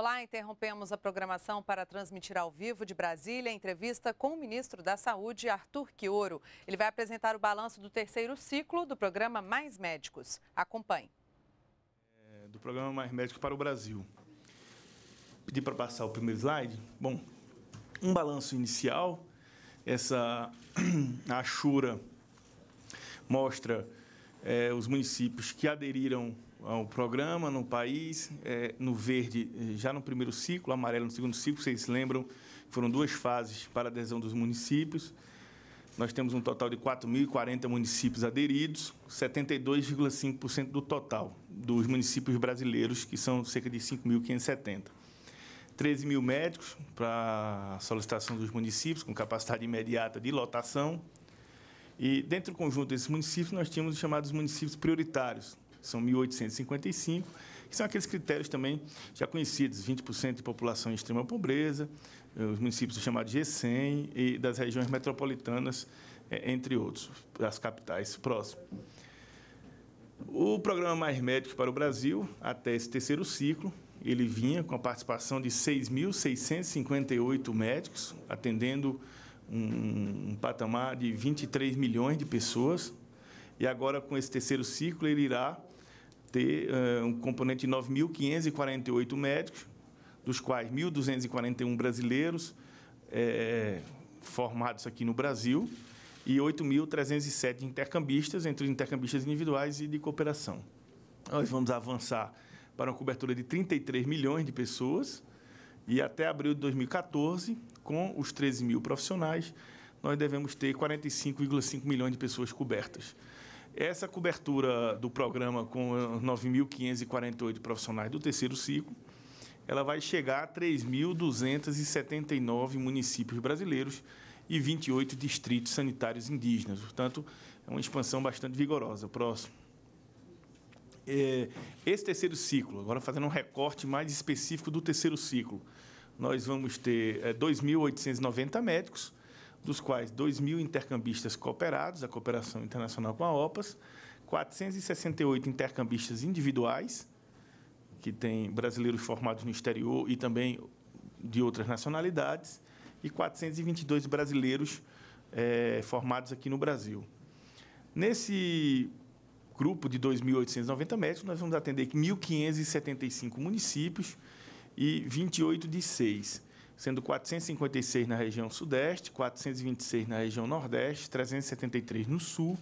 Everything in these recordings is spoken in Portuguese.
Olá, interrompemos a programação para transmitir ao vivo de Brasília a entrevista com o ministro da Saúde, Arthur Quioro. Ele vai apresentar o balanço do terceiro ciclo do programa Mais Médicos. Acompanhe. É, do programa Mais Médicos para o Brasil. Pedi para passar o primeiro slide. Bom, um balanço inicial. Essa achura mostra é, os municípios que aderiram ao programa, no país, é, no verde é, já no primeiro ciclo, amarelo no segundo ciclo. Vocês lembram, foram duas fases para adesão dos municípios. Nós temos um total de 4.040 municípios aderidos, 72,5% do total dos municípios brasileiros, que são cerca de 5.570. 13 mil médicos para solicitação dos municípios, com capacidade imediata de lotação. E dentro do conjunto desses municípios, nós tínhamos os chamados municípios prioritários, são 1.855, que são aqueles critérios também já conhecidos, 20% de população em extrema pobreza, eh, os municípios chamados G100 e das regiões metropolitanas, eh, entre outros, das capitais próximas. O programa Mais Médicos para o Brasil, até esse terceiro ciclo, ele vinha com a participação de 6.658 médicos, atendendo um, um, patamar de 23 milhões de pessoas. E agora, com esse terceiro ciclo, ele irá ter uh, um componente de 9.548 médicos, dos quais 1.241 brasileiros é, formados aqui no Brasil e 8.307 intercambistas, entre intercambistas individuais e de cooperação. Nós vamos avançar para uma cobertura de 33 milhões de pessoas e até abril de 2014, com os 13 mil profissionais, nós devemos ter 45,5 milhões de pessoas cobertas. Essa cobertura do programa com 9.548 eh, profissionais do terceiro ciclo, ela vai chegar a 3.279 municípios brasileiros e 28 distritos sanitários indígenas. Portanto, é uma expansão bastante vigorosa. Próximo. É, esse terceiro ciclo, agora fazendo um recorte mais específico do terceiro ciclo, nós vamos ter 2.890 eh, médicos, dos quais 2 mil intercambistas cooperados, a cooperação internacional com a OPAS, 468 intercambistas individuais, que tem brasileiros formados no exterior e também de outras nacionalidades, e 422 brasileiros é, formados aqui no Brasil. Nesse grupo de 2.890 médicos, nós vamos atender 1.575 municípios e 28 de 6 sendo 456 na região Sudeste, 426 na região Nordeste, 373 no Sul,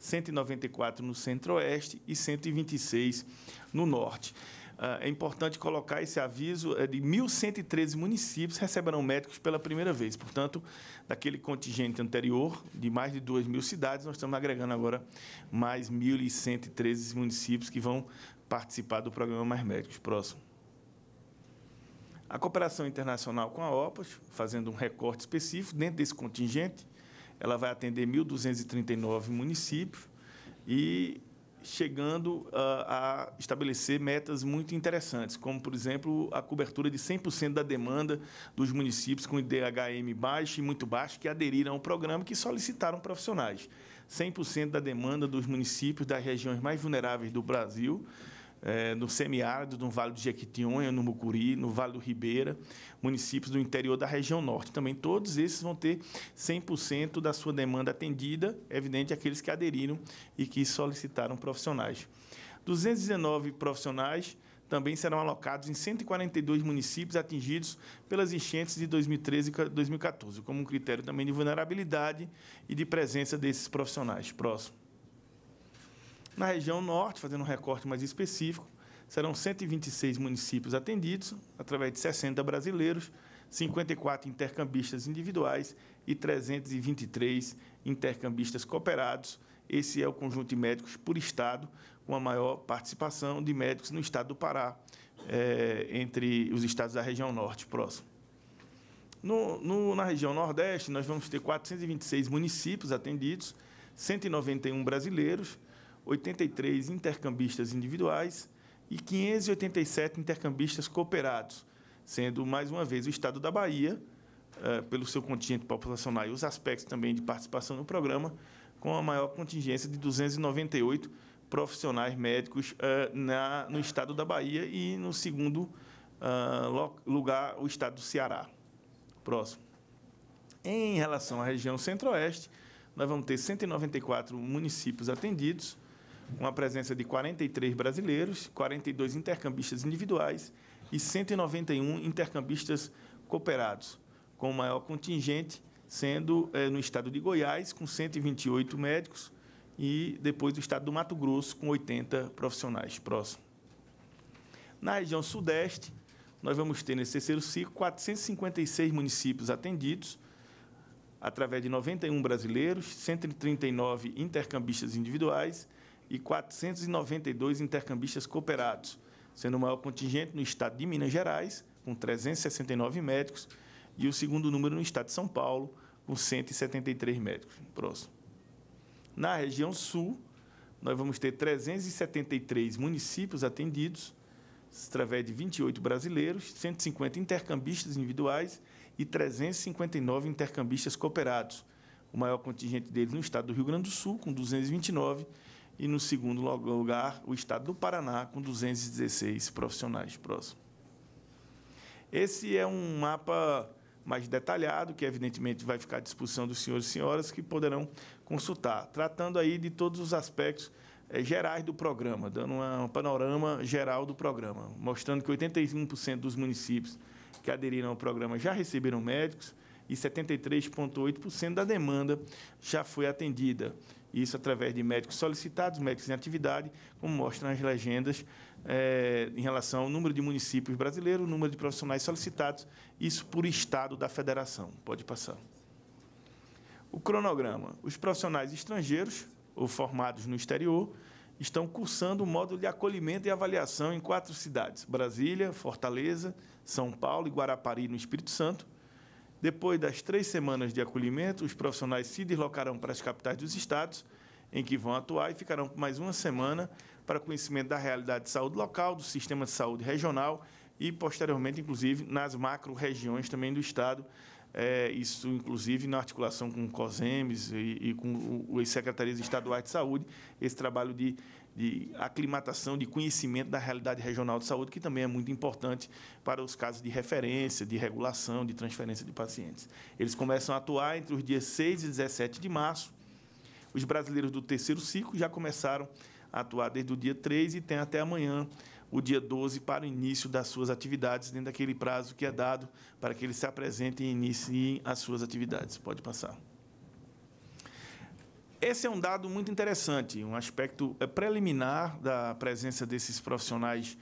194 no Centro-Oeste e 126 no Norte. Ah, é importante colocar esse aviso é de 1.113 municípios receberão médicos pela primeira vez. Portanto, daquele contingente anterior de mais de 2 mil cidades, nós estamos agregando agora mais 1.113 municípios que vão participar do programa Mais Médicos. Próximo. A cooperação internacional com a OPAS, fazendo um recorte específico, dentro desse contingente, ela vai atender 1.239 municípios e chegando a, ah, a estabelecer metas muito interessantes, como, por exemplo, a cobertura de 100% da demanda dos municípios com IDHM baixo e muito baixo que aderiram ao programa e que solicitaram profissionais. 100% da demanda dos municípios das regiões mais vulneráveis do Brasil é, no semiárido, no Vale do Jequitinhonha, no Mucuri, no Vale do Ribeira, municípios do interior da região norte. Também todos esses vão ter 100% da sua demanda atendida, evidente aqueles que aderiram e que solicitaram profissionais. 219 profissionais também serão alocados em 142 municípios atingidos pelas enchentes de 2013 e 2014, como um critério também de vulnerabilidade e de presença desses profissionais. Próximo. Na região norte, fazendo um recorte mais específico, serão 126 municípios atendidos, através de 60 brasileiros, 54 intercambistas individuais e 323 intercambistas cooperados. Esse é o conjunto de médicos por estado, com a maior participação de médicos no estado do Pará, é, entre os estados da região norte próximo. No, no, na região nordeste, nós vamos ter 426 municípios atendidos, 191 brasileiros, 83 intercambistas individuais e 587 intercambistas cooperados, sendo mais uma vez o Estado da Bahia, eh, pelo seu contingente populacional e os aspectos também de participação no programa, com a maior contingência de 298 profissionais médicos eh, na, no Estado da Bahia e no segundo ah, lugar o Estado do Ceará. Próximo. Em relação à região Centro-Oeste, nós vamos ter 194 municípios atendidos uma presença de 43 brasileiros, 42 intercambistas individuais e 191 intercambistas cooperados, com o maior contingente sendo é, no estado de Goiás, com 128 médicos, e depois o estado do Mato Grosso, com 80 profissionais. Próximo. Na região Sudeste, nós vamos ter nesse terceiro ciclo 456 municípios atendidos, através de 91 brasileiros, 139 intercambistas individuais e 492 intercambistas cooperados, sendo o maior contingente no estado de Minas Gerais, com 369 médicos, e o segundo número no estado de São Paulo, com 173 médicos. Próximo. Na região sul, nós vamos ter 373 municípios atendidos, através de 28 brasileiros, 150 intercambistas individuais e 359 intercambistas cooperados. O maior contingente deles no estado do Rio Grande do Sul, com 229, e no segundo lugar, o estado do Paraná, com 216 profissionais. Próximo. Esse é um mapa mais detalhado, que evidentemente vai ficar à disposição dos senhores e senhoras que poderão consultar, tratando aí de todos os aspectos é, gerais do programa, dando uma, um panorama geral do programa, mostrando que 81% dos municípios que aderiram ao programa já receberam médicos e 73,8% da demanda já foi atendida isso através de médicos solicitados, médicos em atividade, como mostram as legendas é, em relação ao número de municípios brasileiros, número de profissionais solicitados, isso por estado da federação. Pode passar. O cronograma. Os profissionais estrangeiros ou formados no exterior estão cursando o módulo de acolhimento e avaliação em quatro cidades: Brasília, Fortaleza, São Paulo e Guarapari, no Espírito Santo, depois das três semanas de acolhimento, os profissionais se deslocarão para as capitais dos estados em que vão atuar e ficarão por mais uma semana para conhecimento da realidade de saúde local, do sistema de saúde regional e, posteriormente, inclusive, nas macro-regiões também do Estado. É, isso, inclusive, na articulação com o COSEMES e, e com as secretarias estaduais de saúde, esse trabalho de de aclimatação, de conhecimento da realidade regional de saúde, que também é muito importante para os casos de referência, de regulação, de transferência de pacientes. Eles começam a atuar entre os dias 6 e 17 de março. Os brasileiros do terceiro ciclo já começaram a atuar desde o dia 3 e tem até amanhã, o dia 12, para o início das suas atividades, dentro daquele prazo que é dado para que eles se apresentem e iniciem as suas atividades. Pode passar. Esse é um dado muito interessante, um aspecto eh, preliminar da presença desses profissionais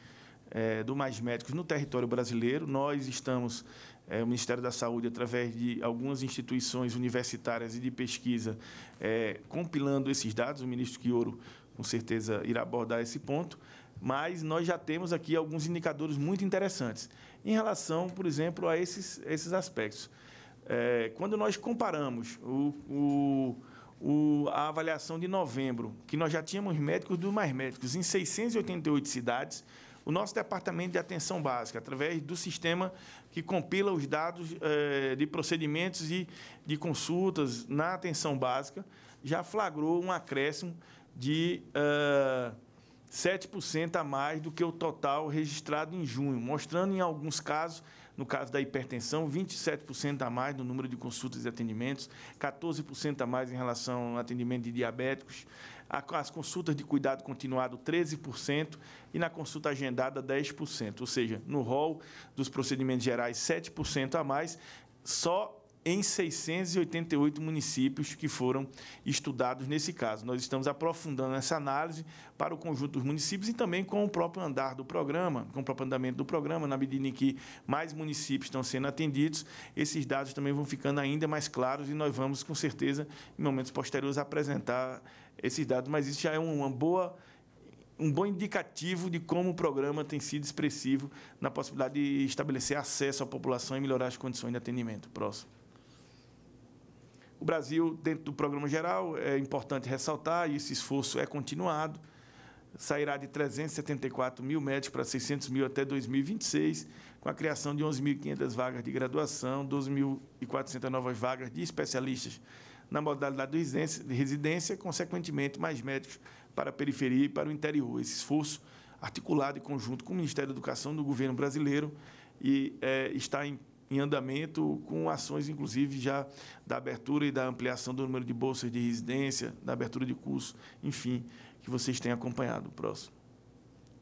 é, do Mais Médicos no território brasileiro. Nós estamos, é, o Ministério da Saúde, através de algumas instituições universitárias e de pesquisa, é, compilando esses dados. O ministro Quioro, com certeza, irá abordar esse ponto. Mas nós já temos aqui alguns indicadores muito interessantes em relação, por exemplo, a esses, esses aspectos. quando nós comparamos o, o o, a avaliação de novembro, que nós já tínhamos médicos dos mais médicos em 688 cidades. O nosso departamento de atenção básica, através do sistema que compila os dados eh, de procedimentos e de consultas na atenção básica, já flagrou um acréscimo de uh, eh, 7% a mais do que o total registrado em junho, mostrando, em alguns casos, no caso da hipertensão, 27% a mais no número de consultas e atendimentos, 14% a mais em relação ao atendimento de diabéticos, as consultas de cuidado continuado 13% e na consulta agendada 10%, ou seja, no rol dos procedimentos gerais 7% a mais, só em 688 municípios que foram estudados nesse caso. Nós estamos aprofundando essa análise para o conjunto dos municípios e também com o próprio andar do programa, com o próprio andamento do programa, na medida em que mais municípios estão sendo atendidos, esses dados também vão ficando ainda mais claros e nós vamos, com certeza, em momentos posteriores, apresentar esses dados, mas isso já é uma boa um bom indicativo de como o programa tem sido expressivo na possibilidade de estabelecer acesso à população e melhorar as condições de atendimento. Próximo. O Brasil, dentro do programa geral, é importante ressaltar, e esse esforço é continuado, sairá de 374 mil médicos para 600 mil até 2026, com a criação de 11.500 vagas de graduação, 12.400 novas vagas de especialistas na modalidade de residência, consequentemente, mais médicos para a periferia e para o interior. Esse esforço, articulado e conjunto com o Ministério da Educação do governo brasileiro, e, é, está em em andamento com ações, inclusive, já da abertura e da ampliação do número de bolsas de residência, da abertura de curso, enfim, que vocês têm acompanhado. Próximo.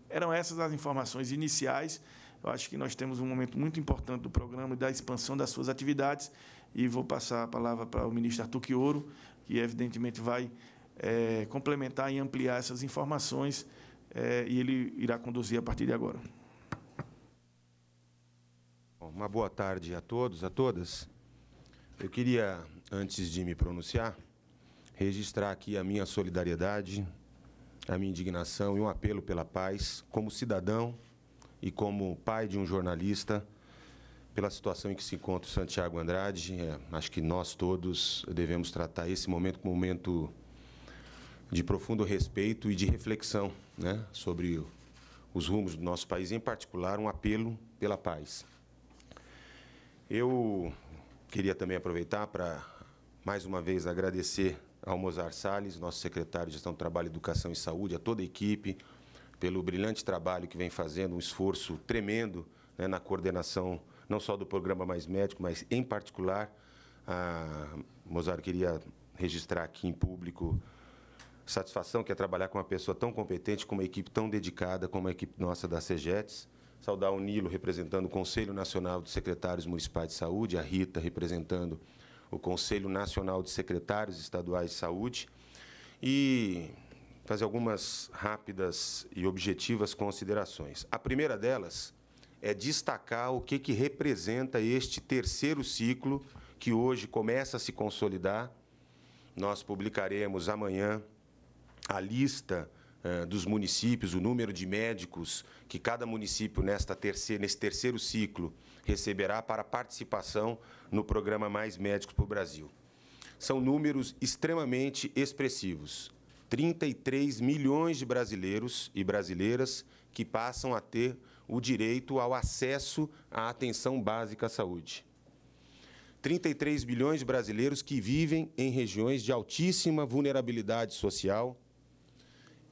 Eram essas as informações iniciais. Eu acho que nós temos um momento muito importante do programa e da expansão das suas atividades. E vou passar a palavra para o ministro Arthur Quioro, que evidentemente vai é, complementar e ampliar essas informações é, e ele irá conduzir a partir de agora. Uma boa tarde a todos, a todas. Eu queria, antes de me pronunciar, registrar aqui a minha solidariedade, a minha indignação e um apelo pela paz, como cidadão e como pai de um jornalista, pela situação em que se encontra o Santiago Andrade. É, acho que nós todos devemos tratar esse momento como um momento de profundo respeito e de reflexão né, sobre os rumos do nosso país, em particular, um apelo pela paz. Eu queria também aproveitar para, mais uma vez, agradecer ao Mozar Salles, nosso secretário de Gestão do Trabalho, Educação e Saúde, a toda a equipe, pelo brilhante trabalho que vem fazendo, um esforço tremendo né, na coordenação, não só do programa Mais Médico, mas, em particular, a Mozar queria registrar aqui em público satisfação que é trabalhar com uma pessoa tão competente, com uma equipe tão dedicada como a equipe nossa da CEGETES saudar o Nilo, representando o Conselho Nacional de Secretários Municipais de Saúde, a Rita, representando o Conselho Nacional de Secretários Estaduais de Saúde, e fazer algumas rápidas e objetivas considerações. A primeira delas é destacar o que, que representa este terceiro ciclo que hoje começa a se consolidar. Nós publicaremos amanhã a lista eh, dos municípios, o número de médicos que cada município nesta terceira, nesse terceiro ciclo receberá para participação no programa Mais Médicos para o Brasil. São números extremamente expressivos. 33 milhões de brasileiros e brasileiras que passam a ter o direito ao acesso à atenção básica à saúde. 33 bilhões de brasileiros que vivem em regiões de altíssima vulnerabilidade social,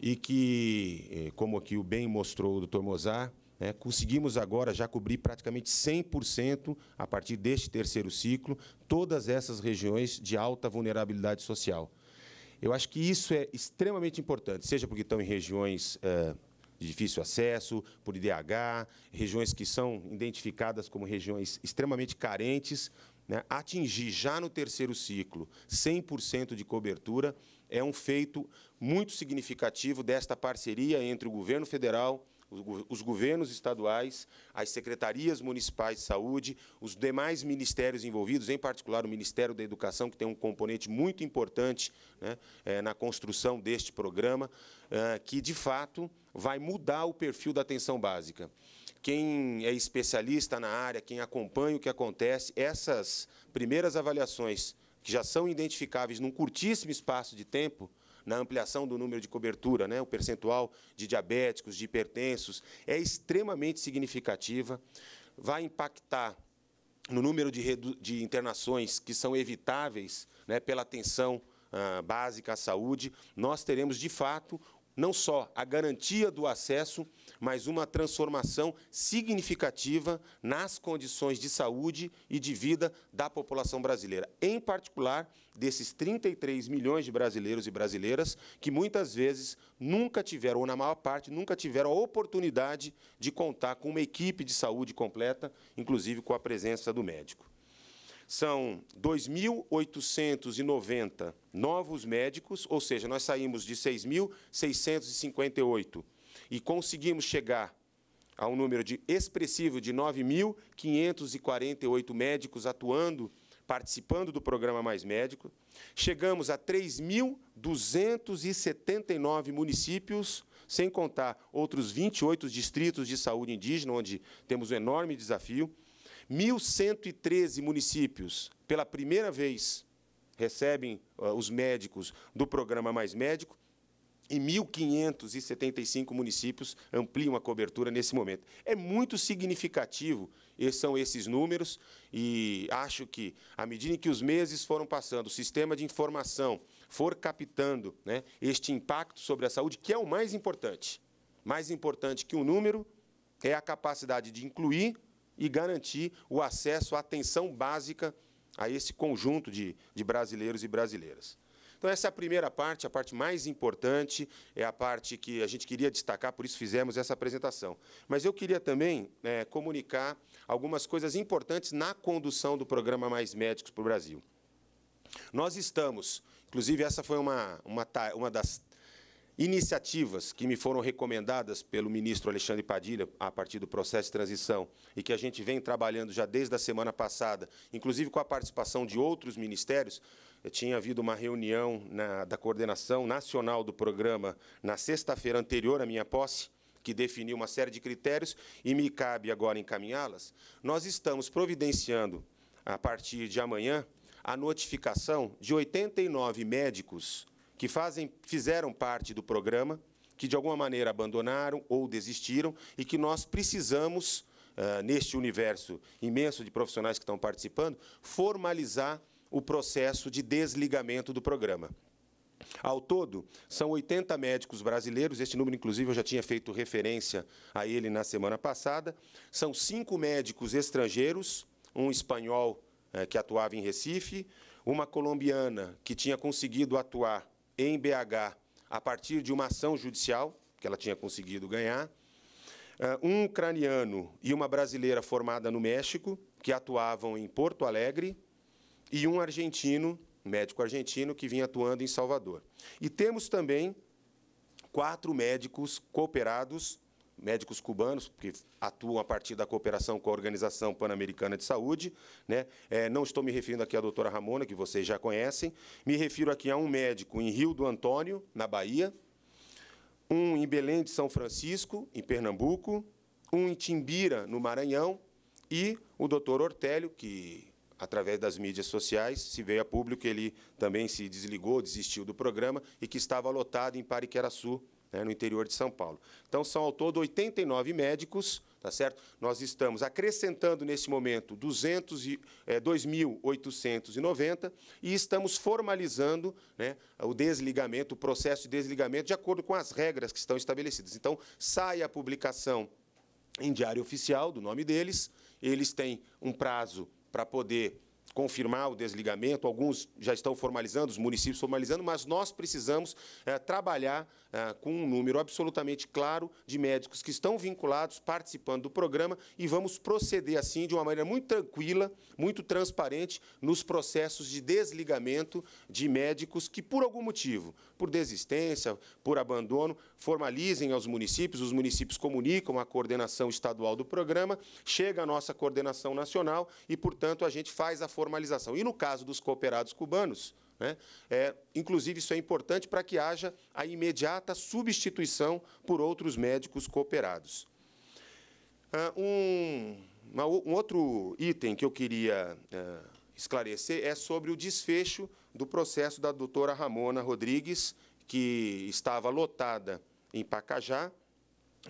e que, eh, como aqui o bem mostrou o doutor Mozart, é, conseguimos agora já cobrir praticamente 100%, a partir deste terceiro ciclo, todas essas regiões de alta vulnerabilidade social. Eu acho que isso é extremamente importante, seja porque estão em regiões é, de difícil acesso, por IDH, regiões que são identificadas como regiões extremamente carentes. Né? Atingir já no terceiro ciclo 100% de cobertura é um feito muito significativo desta parceria entre o governo federal, os governos estaduais, as secretarias municipais de saúde, os demais ministérios envolvidos, em particular o Ministério da Educação, que tem um componente muito importante né, eh, na construção deste programa, eh, que, de fato, vai mudar o perfil da atenção básica. Quem é especialista na área, quem acompanha o que acontece, essas primeiras avaliações, que já são identificáveis num curtíssimo espaço de tempo, na ampliação do número de cobertura, né, o percentual de diabéticos, de hipertensos, é extremamente significativa, vai impactar no número de, de internações que são evitáveis né, pela atenção ah, básica à saúde, nós teremos, de fato, não só a garantia do acesso, mas uma transformação significativa nas condições de saúde e de vida da população brasileira, em particular desses 33 milhões de brasileiros e brasileiras que muitas vezes nunca tiveram, ou na maior parte, nunca tiveram a oportunidade de contar com uma equipe de saúde completa, inclusive com a presença do médico. São 2.890 novos médicos, ou seja, nós saímos de 6.658 e conseguimos chegar a um número de expressivo de 9.548 médicos atuando, participando do programa Mais Médico. Chegamos a 3.279 municípios, sem contar outros 28 distritos de saúde indígena, onde temos um enorme desafio. 1.113 municípios, pela primeira vez, recebem ah, os médicos do programa Mais Médico e 1.575 municípios ampliam a cobertura nesse momento. É muito significativo, esses são esses números, e acho que, à medida em que os meses foram passando, o sistema de informação for captando né, este impacto sobre a saúde, que é o mais importante. Mais importante que o um número é a capacidade de incluir e garantir o acesso à atenção básica a esse conjunto de, de brasileiros e brasileiras. Então, essa é a primeira parte, a parte mais importante, é a parte que a gente queria destacar, por isso fizemos essa apresentação. Mas eu queria também é, comunicar algumas coisas importantes na condução do programa Mais Médicos para o Brasil. Nós estamos, inclusive, essa foi uma, uma, uma das iniciativas que me foram recomendadas pelo ministro Alexandre Padilha a partir do processo de transição e que a gente vem trabalhando já desde a semana passada, inclusive com a participação de outros ministérios. Eu eh, tinha havido uma reunião na, da coordenação nacional do programa na sexta-feira anterior à minha posse, que definiu uma série de critérios e me cabe agora encaminhá-las. Nós estamos providenciando, a partir de amanhã, a notificação de 89 médicos que fazem, fizeram parte do programa, que de alguma maneira abandonaram ou desistiram e que nós precisamos, eh, neste universo imenso de profissionais que estão participando, formalizar o processo de desligamento do programa. Ao todo, são 80 médicos brasileiros, este número, inclusive, eu já tinha feito referência a ele na semana passada. São cinco médicos estrangeiros, um espanhol eh, que atuava em Recife, uma colombiana que tinha conseguido atuar em BH a partir de uma ação judicial que ela tinha conseguido ganhar, eh, um ucraniano e uma brasileira formada no México, que atuavam em Porto Alegre, e um argentino, médico argentino, que vinha atuando em Salvador. E temos também quatro médicos cooperados médicos cubanos que atuam a partir da cooperação com a Organização Pan-Americana de Saúde. Né? É, não estou me referindo aqui à doutora Ramona, que vocês já conhecem. Me refiro aqui a um médico em Rio do Antônio, na Bahia, um em Belém de São Francisco, em Pernambuco, um em Timbira, no Maranhão, e o doutor Ortélio, que através das mídias sociais, se veio a público, ele também se desligou, desistiu do programa e que estava lotado em Pariqueraçu, né, no interior de São Paulo. Então, são ao todo 89 médicos, tá certo? Nós estamos acrescentando nesse momento 200 e, é, 2.890 e estamos formalizando né, o desligamento, o processo de desligamento, de acordo com as regras que estão estabelecidas. Então, sai a publicação em diário oficial do nome deles, eles têm um prazo para poder confirmar o desligamento, alguns já estão formalizando, os municípios formalizando, mas nós precisamos é, trabalhar ah, com um número absolutamente claro de médicos que estão vinculados, participando do programa, e vamos proceder assim de uma maneira muito tranquila, muito transparente, nos processos de desligamento de médicos que, por algum motivo, por desistência, por abandono, formalizem aos municípios, os municípios comunicam a coordenação estadual do programa, chega a nossa coordenação nacional e, portanto, a gente faz a formalização. E no caso dos cooperados cubanos, né? É, inclusive, isso é importante para que haja a imediata substituição por outros médicos cooperados. Ah, um, um outro item que eu queria é, esclarecer é sobre o desfecho do processo da doutora Ramona Rodrigues, que estava lotada em Pacajá,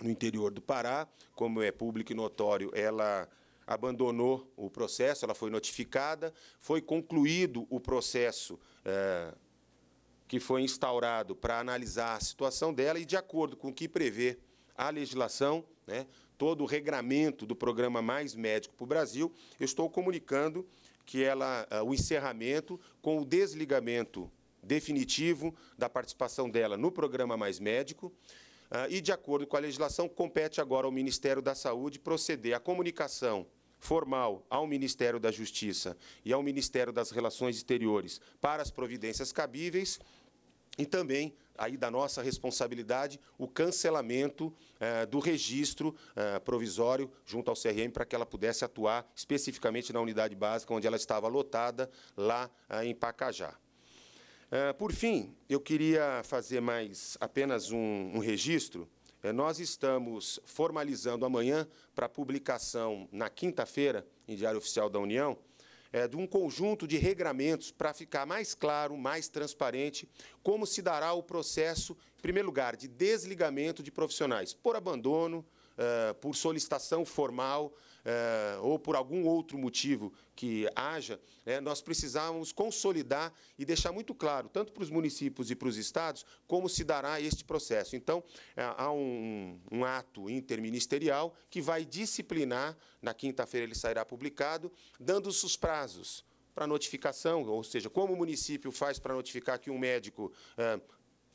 no interior do Pará. Como é público e notório, ela abandonou o processo, ela foi notificada, foi concluído o processo é, que foi instaurado para analisar a situação dela e, de acordo com o que prevê a legislação, né, todo o regramento do programa Mais Médico para o Brasil, eu estou comunicando que ela, é, o encerramento com o desligamento definitivo da participação dela no programa Mais Médico. É, e, de acordo com a legislação, compete agora ao Ministério da Saúde proceder à comunicação formal ao Ministério da Justiça e ao Ministério das Relações Exteriores para as providências cabíveis e também aí da nossa responsabilidade o cancelamento eh, do registro eh, provisório junto ao CRM para que ela pudesse atuar especificamente na unidade básica onde ela estava lotada lá eh, em Pacajá. Eh, por fim, eu queria fazer mais apenas um, um registro é, nós estamos formalizando amanhã para publicação na quinta-feira, em Diário Oficial da União, é, de um conjunto de regramentos para ficar mais claro, mais transparente, como se dará o processo, em primeiro lugar, de desligamento de profissionais por abandono, é, por solicitação formal, é, ou por algum outro motivo que haja, é, nós precisávamos consolidar e deixar muito claro, tanto para os municípios e para os estados, como se dará este processo. Então, é, há um, um, ato interministerial que vai disciplinar, na quinta-feira ele sairá publicado, dando os prazos para notificação, ou seja, como o município faz para notificar que um médico eh,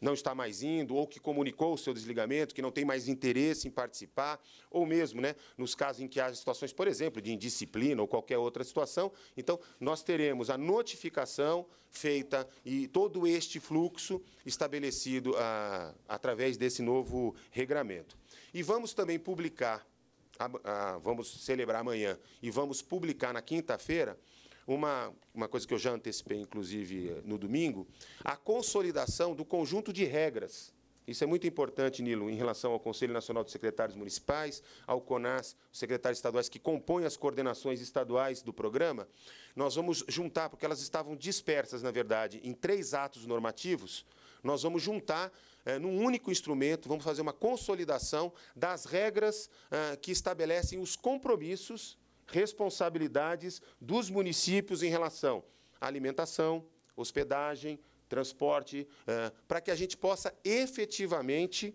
não está mais indo, ou que comunicou o seu desligamento, que não tem mais interesse em participar, ou mesmo, né, nos casos em que há situações, por exemplo, de indisciplina ou qualquer outra situação. Então, nós teremos a notificação feita e todo este fluxo estabelecido a ah, através desse novo regramento. E vamos também publicar, ah, vamos celebrar amanhã, e vamos publicar na quinta-feira uma, uma coisa que eu já antecipei, inclusive, eh, no domingo, a consolidação do conjunto de regras. Isso é muito importante, Nilo, em relação ao Conselho Nacional de Secretários Municipais, ao CONAS, os secretários estaduais que compõem as coordenações estaduais do programa. Nós vamos juntar, porque elas estavam dispersas, na verdade, em três atos normativos, nós vamos juntar é, num único instrumento, vamos fazer uma consolidação das regras é, que estabelecem os compromissos responsabilidades dos municípios em relação à alimentação, hospedagem, transporte, eh, para que a gente possa efetivamente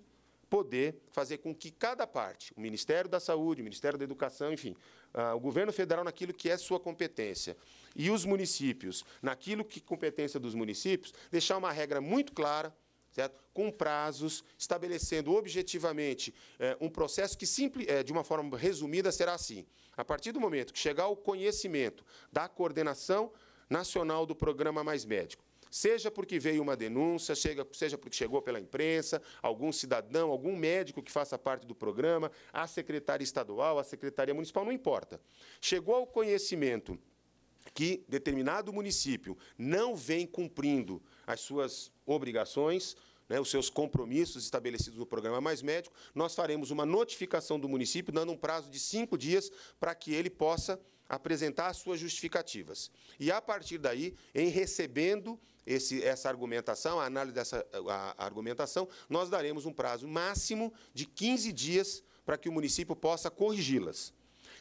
poder fazer com que cada parte, o Ministério da Saúde, o Ministério da Educação, enfim, ah, o governo federal naquilo que é sua competência e os municípios naquilo que competência dos municípios, deixar uma regra muito clara Certo? com prazos, estabelecendo objetivamente é, um processo que, simples, é, de uma forma resumida, será assim. A partir do momento que chegar o conhecimento da coordenação nacional do programa Mais Médico, seja porque veio uma denúncia, chega, seja porque chegou pela imprensa, algum cidadão, algum médico que faça parte do programa, a secretária estadual, a secretaria municipal, não importa. Chegou ao conhecimento que determinado município não vem cumprindo as suas obrigações, né, os seus compromissos estabelecidos no programa Mais Médico, nós faremos uma notificação do município, dando um prazo de cinco dias para que ele possa apresentar as suas justificativas. E, a partir daí, em recebendo esse, essa argumentação, a análise dessa a, a argumentação, nós daremos um prazo máximo de 15 dias para que o município possa corrigi-las.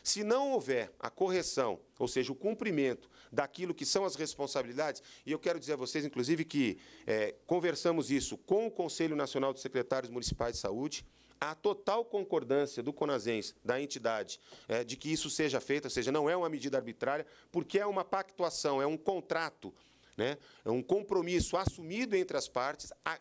Se não houver a correção, ou seja, o cumprimento daquilo que são as responsabilidades, e eu quero dizer a vocês, inclusive, que é, conversamos isso com o Conselho Nacional de Secretários Municipais de Saúde, a total concordância do Conasens, da entidade, é, de que isso seja feito, ou seja, não é uma medida arbitrária, porque é uma pactuação, é um contrato, né, é um compromisso assumido entre as partes, a,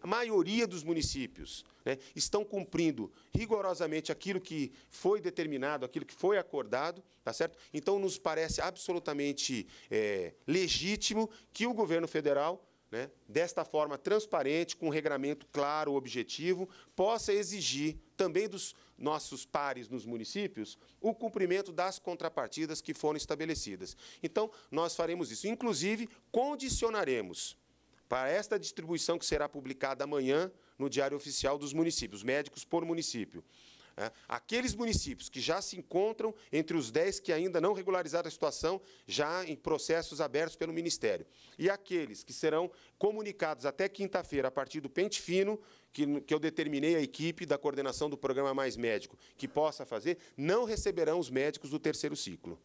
a maioria dos municípios né, estão cumprindo rigorosamente aquilo que foi determinado, aquilo que foi acordado, tá certo? Então, nos parece absolutamente é, legítimo que o governo federal né, desta forma transparente, com um regramento claro, objetivo, possa exigir também dos nossos pares nos municípios o cumprimento das contrapartidas que foram estabelecidas. Então, nós faremos isso. Inclusive, condicionaremos para esta distribuição que será publicada amanhã no Diário Oficial dos Municípios, médicos por município. É, aqueles municípios que já se encontram entre os 10 que ainda não regularizaram a situação, já em processos abertos pelo Ministério. E aqueles que serão comunicados até quinta-feira, a partir do pente fino, que, que eu determinei a equipe da coordenação do programa Mais Médico que possa fazer, não receberão os médicos do terceiro ciclo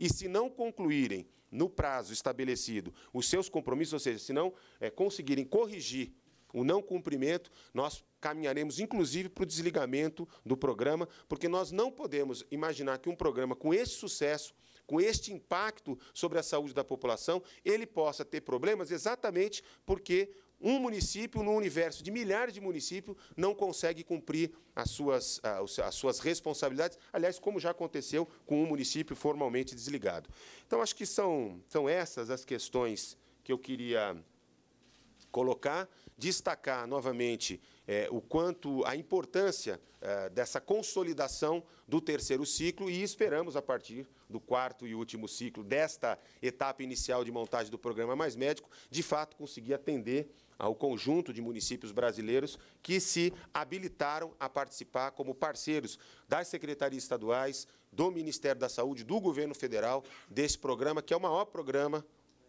e se não concluírem no prazo estabelecido os seus compromissos, ou seja, se não é, conseguirem corrigir o não cumprimento, nós caminharemos inclusive para o desligamento do programa, porque nós não podemos imaginar que um programa com esse sucesso, com este impacto sobre a saúde da população, ele possa ter problemas exatamente porque um município, no universo de milhares de municípios, não consegue cumprir as suas, ah, as suas responsabilidades, aliás, como já aconteceu com um município formalmente desligado. Então, acho que são, são essas as questões que eu queria colocar, destacar novamente é, o quanto a importância é, dessa consolidação do terceiro ciclo e esperamos a partir do quarto e último ciclo desta etapa inicial de montagem do programa Mais Médico, de fato conseguir atender ao conjunto de municípios brasileiros que se habilitaram a participar como parceiros das secretarias estaduais, do Ministério da Saúde, do governo federal, desse programa, que é o maior programa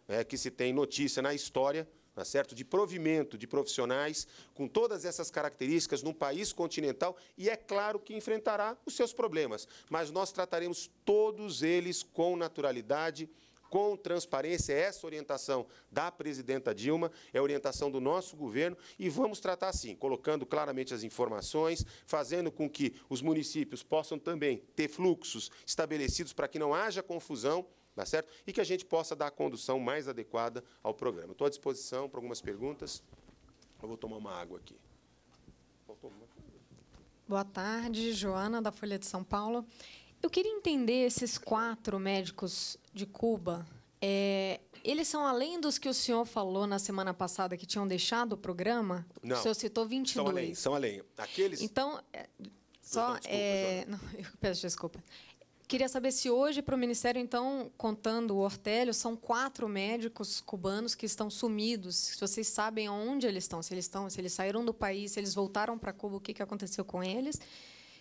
é, que se tem notícia na história tá certo? De provimento de profissionais com todas essas características num país continental e é claro que enfrentará os seus problemas, mas nós trataremos todos eles com naturalidade com transparência. Essa orientação da presidenta Dilma é orientação do nosso governo e vamos tratar assim, colocando claramente as informações, fazendo com que os municípios possam também ter fluxos estabelecidos para que não haja confusão. Tá certo? E que a gente possa dar a condução mais adequada ao programa. Estou à disposição para algumas perguntas. Eu vou tomar uma água aqui. Boa tarde, Joana, da Folha de São Paulo. Eu queria entender esses quatro médicos de Cuba. É, eles são além dos que o senhor falou na semana passada que tinham deixado o programa? Não. O senhor citou 22. São além, são além. Aqueles. Então, é, só. Não, desculpa, é, não, eu peço desculpa. Queria saber se hoje, para o Ministério, então, contando o Ortélio, são quatro médicos cubanos que estão sumidos. Se vocês sabem onde eles estão, se eles estão, se eles saíram do país, se eles voltaram para Cuba, o que, que aconteceu com eles.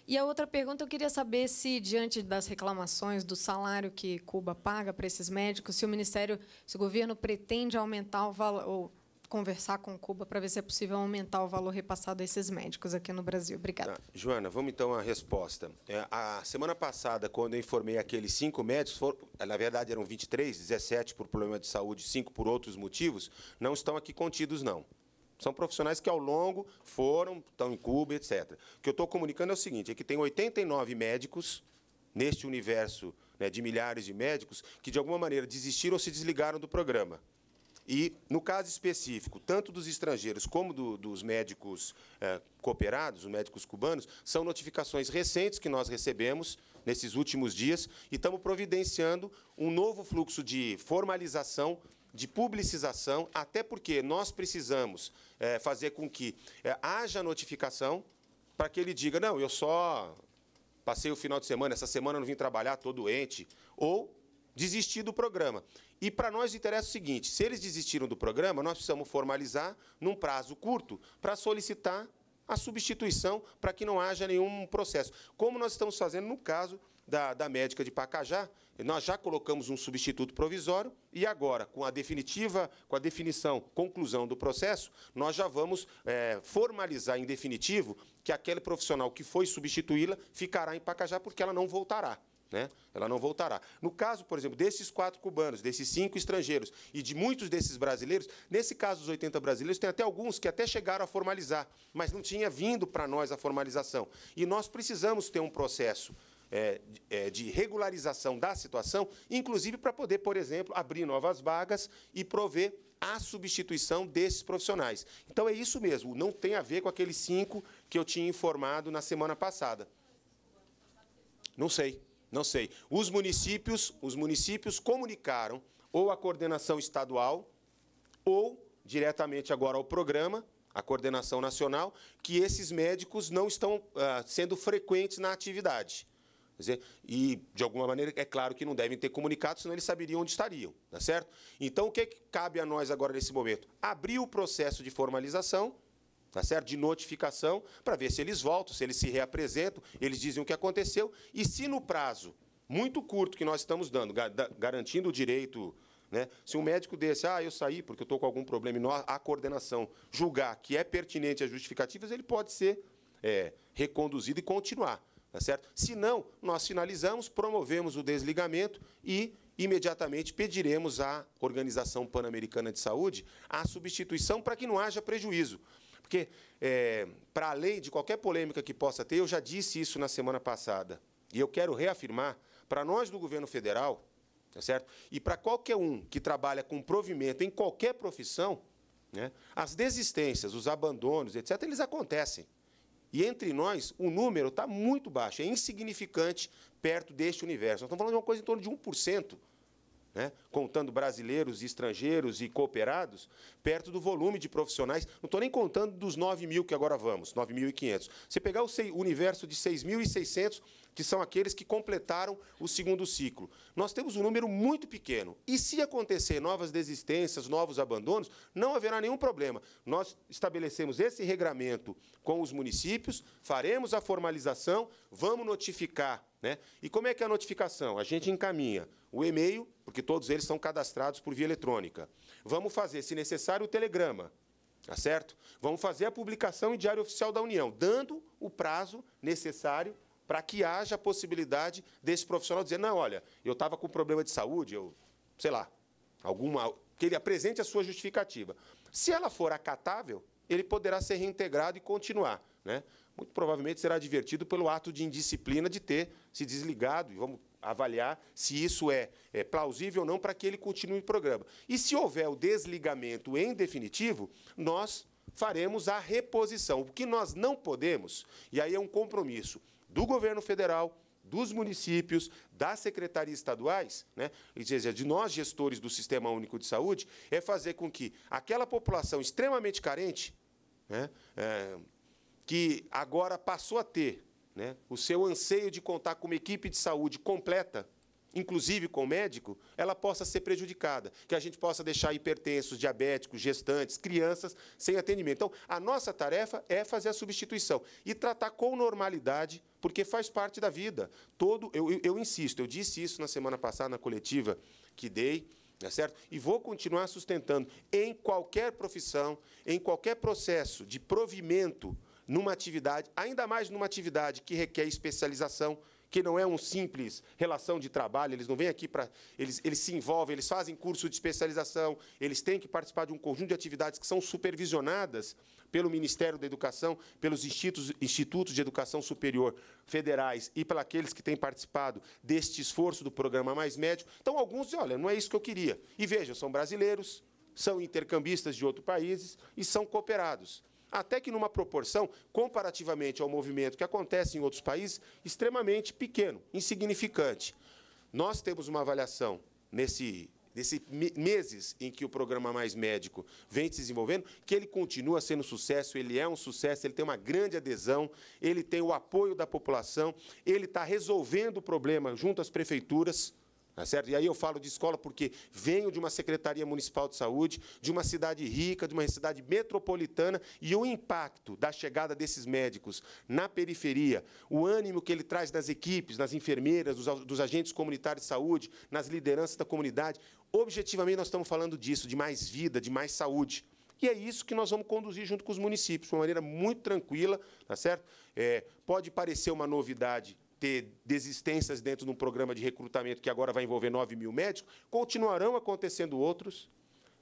E a outra pergunta, eu queria saber se, diante das reclamações do salário que Cuba paga para esses médicos, se o Ministério, se o governo pretende aumentar o valor, ou conversar com Cuba para ver se é possível aumentar o valor repassado a esses médicos aqui no Brasil. Obrigada. Ah, Joana, vamos então à resposta. É, a semana passada, quando eu informei aqueles cinco médicos, foram, eh, na verdade eram 23, 17 por problema de saúde, cinco por outros motivos, não estão aqui contidos, não. São profissionais que ao longo foram, estão em Cuba, etc. O que eu estou comunicando é o seguinte: é que tem 89 médicos neste universo né, de milhares de médicos que, de alguma maneira, desistiram ou se desligaram do programa. E, no caso específico, tanto dos estrangeiros como do, dos médicos é, cooperados, os médicos cubanos, são notificações recentes que nós recebemos nesses últimos dias e estamos providenciando um novo fluxo de formalização de publicização, até porque nós precisamos é, fazer com que é, haja notificação para que ele diga, não, eu só passei o final de semana, essa semana não vim trabalhar, estou doente, ou desistir do programa. E para nós interessa o seguinte, se eles desistiram do programa, nós precisamos formalizar num prazo curto para solicitar a substituição para que não haja nenhum processo, como nós estamos fazendo no caso da, da médica de Pacajá. Nós já colocamos um substituto provisório e agora, com a definitiva, com a definição, conclusão do processo, nós já vamos é, formalizar em definitivo que aquele profissional que foi substituí-la ficará em Pacajá porque ela não voltará. Né? Ela não voltará. No caso, por exemplo, desses quatro cubanos, desses cinco estrangeiros e de muitos desses brasileiros, nesse caso dos 80 brasileiros, tem até alguns que até chegaram a formalizar, mas não tinha vindo para nós a formalização. E nós precisamos ter um processo é, é, de regularização da situação, inclusive para poder, por exemplo, abrir novas vagas e prover a substituição desses profissionais. Então é isso mesmo, não tem a ver com aqueles cinco que eu tinha informado na semana passada. Não sei, não sei. Os municípios, os municípios comunicaram ou a coordenação estadual ou diretamente agora ao programa, a coordenação nacional, que esses médicos não estão ah, sendo frequentes na atividade dizer, e, de alguma maneira, é claro que não devem ter comunicado, senão eles saberiam onde estariam, tá certo? Então, o que, é que cabe a nós agora nesse momento? Abrir o processo de formalização tá certo? De notificação, para ver se eles voltam, se eles se reapresentam, eles dizem o que aconteceu, e se no prazo muito curto que nós estamos dando, garantindo o direito. Né? Se um médico desse, ah, eu saí porque eu estou com algum problema, e a coordenação julgar que é pertinente as justificativas, ele pode ser é, reconduzido e continuar. Tá certo? Se não, nós finalizamos promovemos o desligamento e imediatamente pediremos à Organização Pan-Americana de Saúde a substituição para que não haja prejuízo. Porque, é, para além de qualquer polêmica que possa ter, eu já disse isso na semana passada, e eu quero reafirmar, para nós do governo federal, tá certo? e para qualquer um que trabalha com provimento em qualquer profissão, né, as desistências, os abandonos, etc., eles acontecem. E entre nós, o número está muito baixo, é insignificante perto deste universo. Nós estamos falando de uma coisa em torno de 1%, né? contando brasileiros, estrangeiros e cooperados, perto do volume de profissionais. Não estou nem contando dos 9 mil que agora vamos, 9.500. Você pegar o universo de 6.600 que são aqueles que completaram o segundo ciclo. Nós temos um número muito pequeno. E se acontecer novas desistências, novos abandonos, não haverá nenhum problema. Nós estabelecemos esse regramento com os municípios, faremos a formalização, vamos notificar. Né? E como é que é a notificação? A gente encaminha o e-mail, porque todos eles são cadastrados por via eletrônica. Vamos fazer, se necessário, o telegrama. Tá certo? Vamos fazer a publicação em Diário Oficial da União, dando o prazo necessário para que haja a possibilidade desse profissional dizer: não, olha, eu estava com problema de saúde, eu, sei lá, alguma. que ele apresente a sua justificativa. Se ela for acatável, ele poderá ser reintegrado e continuar. Né? Muito provavelmente será advertido pelo ato de indisciplina de ter se desligado, e vamos avaliar se isso é, é plausível ou não para que ele continue o programa. E se houver o desligamento em definitivo, nós faremos a reposição. O que nós não podemos, e aí é um compromisso, do governo federal, dos municípios, das secretarias estaduais, né, de nós gestores do Sistema Único de Saúde, é fazer com que aquela população extremamente carente, né, é, que agora passou a ter né, o seu anseio de contar com uma equipe de saúde completa, inclusive com o médico, ela possa ser prejudicada, que a gente possa deixar hipertensos, diabéticos, gestantes, crianças sem atendimento. Então, a nossa tarefa é fazer a substituição e tratar com normalidade, porque faz parte da vida. Todo, eu, eu, eu insisto, eu disse isso na semana passada na coletiva que dei, é certo? E vou continuar sustentando em qualquer profissão, em qualquer processo de provimento numa atividade, ainda mais numa atividade que requer especialização, que não é um simples relação de trabalho, eles não vêm aqui para. Eles, eles se envolvem, eles fazem curso de especialização, eles têm que participar de um conjunto de atividades que são supervisionadas pelo Ministério da Educação, pelos institutos, institutos de educação superior federais e pelos aqueles que têm participado deste esforço do programa Mais Médio. Então, alguns dizem, olha, não é isso que eu queria. E vejam, são brasileiros, são intercambistas de outros países e são cooperados até que numa proporção, comparativamente ao movimento que acontece em outros países, extremamente pequeno, insignificante. Nós temos uma avaliação nesse meses em que o programa Mais Médico vem se desenvolvendo, que ele continua sendo sucesso, ele é um sucesso, ele tem uma grande adesão, ele tem o apoio da população, ele está resolvendo o problema junto às prefeituras. Tá certo? E aí eu falo de escola porque venho de uma Secretaria Municipal de Saúde, de uma cidade rica, de uma cidade metropolitana, e o impacto da chegada desses médicos na periferia, o ânimo que ele traz nas equipes, nas enfermeiras, dos, dos agentes comunitários de saúde, nas lideranças da comunidade, objetivamente nós estamos falando disso, de mais vida, de mais saúde. E é isso que nós vamos conduzir junto com os municípios, de uma maneira muito tranquila, tá certo? É, pode parecer uma novidade ter desistências dentro de um programa de recrutamento que agora vai envolver 9 mil médicos, continuarão acontecendo outros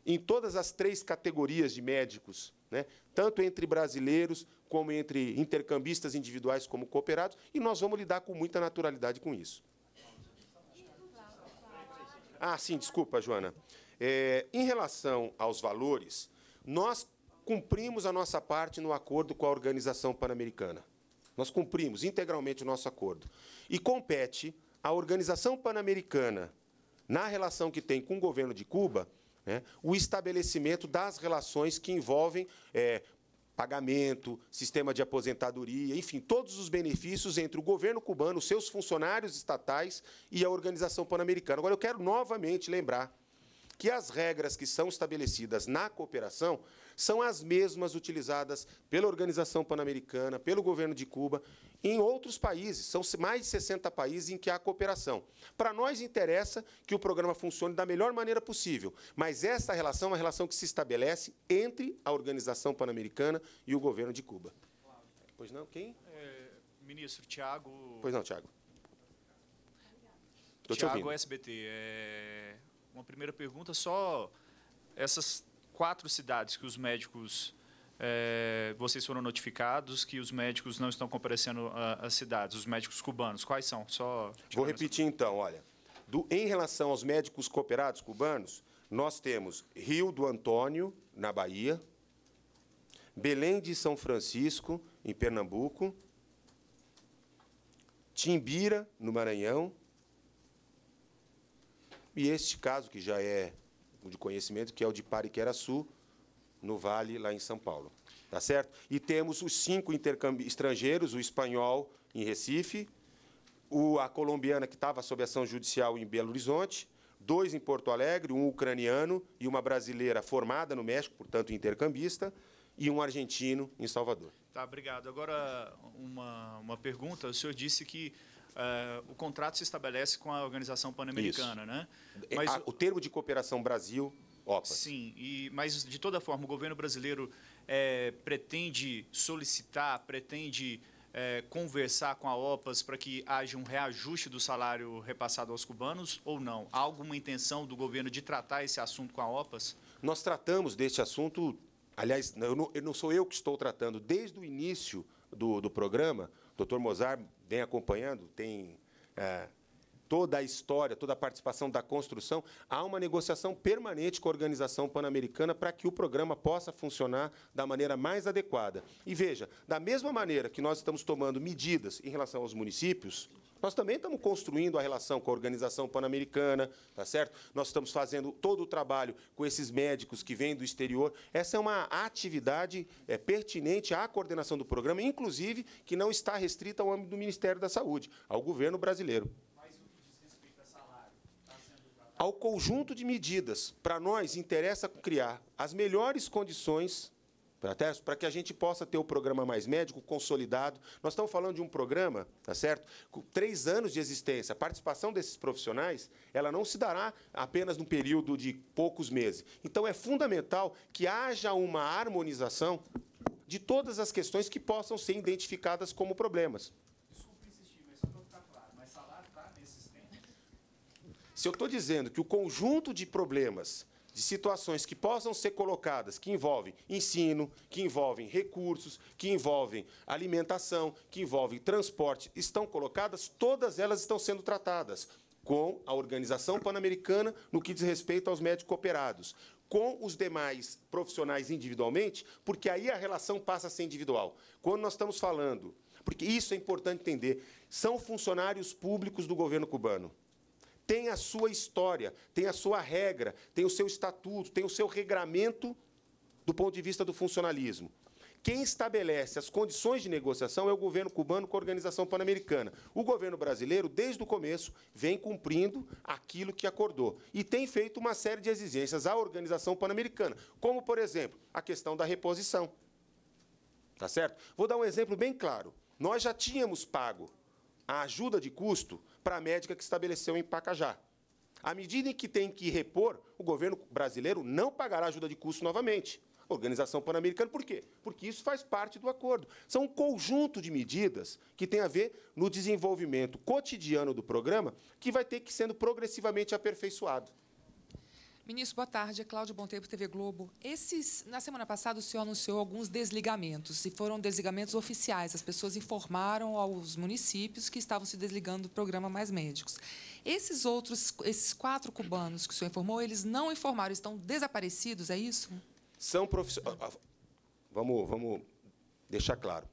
em todas as três categorias de médicos, né? tanto entre brasileiros como entre intercambistas individuais como cooperados, e nós vamos lidar com muita naturalidade com isso. Ah, sim, desculpa, Joana. É, em relação aos valores, nós cumprimos a nossa parte no acordo com a Organização Pan-Americana. Nós cumprimos integralmente o nosso acordo. E compete à Organização Pan-Americana, na relação que tem com o governo de Cuba, né, o estabelecimento das relações que envolvem é, pagamento, sistema de aposentadoria, enfim, todos os benefícios entre o governo cubano, seus funcionários estatais e a Organização Pan-Americana. Agora, eu quero novamente lembrar que as regras que são estabelecidas na cooperação são as mesmas utilizadas pela Organização Pan-Americana, pelo governo de Cuba, em outros países. São mais de 60 países em que há cooperação. Para nós interessa que o programa funcione da melhor maneira possível, mas essa relação é uma relação que se estabelece entre a Organização Pan-Americana e o governo de Cuba. Pois não, quem? É, ministro Tiago. Pois não, Tiago. Tiago, SBT. É... Uma primeira pergunta, só essas quatro cidades que os médicos é, vocês foram notificados que os médicos não estão comparecendo às cidades, os médicos cubanos. Quais são? Só Vou repetir essa... então, olha. Do, em relação aos médicos cooperados cubanos, nós temos Rio do Antônio, na Bahia, Belém de São Francisco, em Pernambuco, Timbira, no Maranhão, e este caso que já é de conhecimento, que é o de pariquera no Vale, lá em São Paulo. Tá certo? E temos os cinco estrangeiros, o espanhol em Recife, o, a colombiana que estava sob ação judicial em Belo Horizonte, dois em Porto Alegre, um ucraniano e uma brasileira formada no México, portanto intercambista, e um argentino em Salvador. Tá, obrigado. Agora, uma, uma pergunta. O senhor disse que Uh, o contrato se estabelece com a Organização Pan-Americana, né? É, mas, a, o termo de cooperação Brasil, OPA. Sim, e, mas de toda forma, o governo brasileiro é, pretende solicitar, pretende é, conversar com a OPAS para que haja um reajuste do salário repassado aos cubanos ou não? Há alguma intenção do governo de tratar esse assunto com a OPAS? Nós tratamos deste assunto, aliás, eu não, eu não sou eu que estou tratando, desde o início do, do programa, o doutor Mozart vem acompanhando, tem é, toda a história, toda a participação da construção, há uma negociação permanente com a Organização Pan-Americana para que o programa possa funcionar da maneira mais adequada. E veja, da mesma maneira que nós estamos tomando medidas em relação aos municípios, nós também estamos construindo a relação com a Organização Pan-Americana, tá certo? Nós estamos fazendo todo o trabalho com esses médicos que vêm do exterior. Essa é uma atividade é, pertinente à coordenação do programa, inclusive que não está restrita ao âmbito do Ministério da Saúde, ao governo brasileiro ao conjunto de medidas. Para nós, interessa criar as melhores condições para que a gente possa ter o programa Mais Médico consolidado. Nós estamos falando de um programa, tá certo? Com três anos de existência. A participação desses profissionais, ela não se dará apenas num período de poucos meses. Então, é fundamental que haja uma harmonização de todas as questões que possam ser identificadas como problemas. Se eu estou dizendo que o conjunto de problemas, de situações que possam ser colocadas, que envolvem ensino, que envolvem recursos, que envolvem alimentação, que envolvem transporte, estão colocadas, todas elas estão sendo tratadas com a Organização Pan-Americana no que diz respeito aos médicos cooperados, com os demais profissionais individualmente, porque aí a relação passa a ser individual. Quando nós estamos falando, porque isso é importante entender, são funcionários públicos do governo cubano tem a sua história, tem a sua regra, tem o seu estatuto, tem o seu regramento do ponto de vista do funcionalismo. Quem estabelece as condições de negociação é o governo cubano com a Organização Pan-Americana. O governo brasileiro, desde o começo, vem cumprindo aquilo que acordou e tem feito uma série de exigências à Organização Pan-Americana, como, por exemplo, a questão da reposição. Tá certo? Vou dar um exemplo bem claro. Nós já tínhamos pago a ajuda de custo para a médica que estabeleceu em Pacajá. À medida em que tem que repor, o governo brasileiro não pagará ajuda de custo novamente. Organização Pan-Americana, por quê? Porque isso faz parte do acordo. São um conjunto de medidas que tem a ver no desenvolvimento cotidiano do programa, que vai ter que sendo progressivamente aperfeiçoado. Ministro, boa tarde. É Cláudio Bontempo, TV Globo. Esses, na semana passada, o senhor anunciou alguns desligamentos, e foram desligamentos oficiais. As pessoas informaram aos municípios que estavam se desligando do programa Mais Médicos. Esses outros, esses quatro cubanos que o senhor informou, eles não informaram, estão desaparecidos, é isso? São profissionais. Vamos, vamos deixar claro.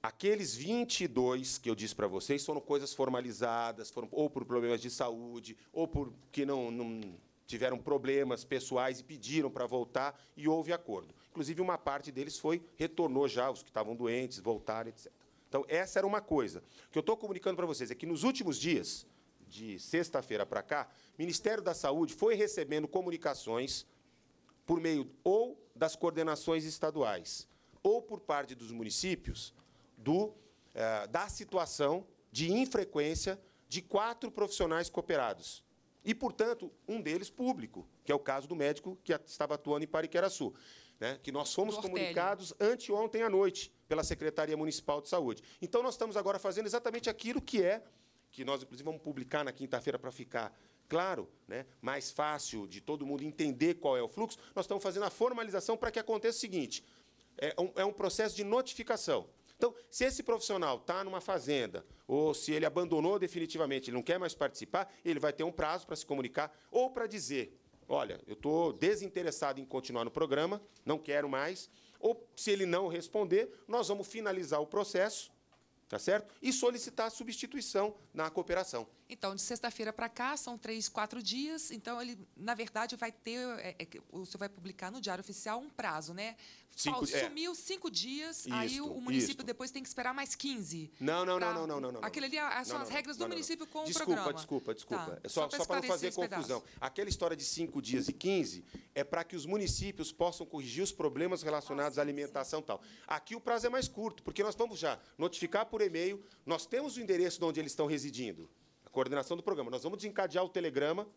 Aqueles 22 que eu disse para vocês foram coisas formalizadas, foram ou por problemas de saúde, ou porque não, não tiveram problemas pessoais e pediram para voltar e houve acordo. Inclusive, uma parte deles foi, retornou já, os que estavam doentes, voltaram, etc. Então, essa era uma coisa. O que eu estou comunicando para vocês é que nos últimos dias, de sexta-feira para cá, o Ministério da Saúde foi recebendo comunicações por meio ou das coordenações estaduais ou por parte dos municípios do, eh, da situação de infrequência de quatro profissionais cooperados e, portanto, um deles público, que é o caso do médico que estava atuando em Pariqueraçu, né, que nós fomos comunicados anteontem à noite pela Secretaria Municipal de Saúde. Então, nós estamos agora fazendo exatamente aquilo que é, que nós, inclusive, vamos publicar na quinta-feira para ficar claro, né, mais fácil de todo mundo entender qual é o fluxo, nós estamos fazendo a formalização para que aconteça o seguinte: é um, é um processo de notificação. Então, se esse profissional está numa fazenda, ou se ele abandonou definitivamente, ele não quer mais participar, ele vai ter um prazo para se comunicar ou para dizer: olha, eu estou desinteressado em continuar no programa, não quero mais. Ou, se ele não responder, nós vamos finalizar o processo, tá certo? E solicitar a substituição na cooperação. Então, de sexta-feira para cá, são três, quatro dias. Então, ele, na verdade, vai ter. É, é, o senhor vai publicar no Diário Oficial um prazo, né? Cinco, Paulo, é. Sumiu cinco dias, isto, aí o município isto. depois tem que esperar mais 15. Não, não, pra, não, não, não, não, Aquilo ali ah, são não, as regras não, do município com desculpa, o programa. Desculpa, tá. desculpa, desculpa. É tá. Só, só para não fazer confusão. Pedaço. Aquela história de cinco dias e 15 é para que os municípios possam corrigir os problemas relacionados à alimentação e tal. Aqui o prazo é mais curto, porque nós vamos já notificar por e-mail, nós temos o endereço de onde eles estão residindo coordenação do programa. Nós vamos desencadear o telegrama,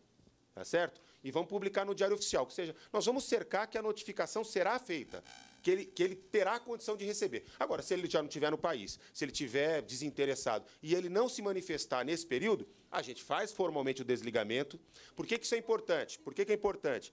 tá certo? E vamos publicar no Diário Oficial. Ou seja, nós vamos cercar que a notificação será feita, que ele, que ele terá condição de receber. Agora, se ele já não estiver no país, se ele estiver desinteressado e ele não se manifestar nesse período, a gente faz formalmente o desligamento. Por que, que isso é importante? Por que, que é importante?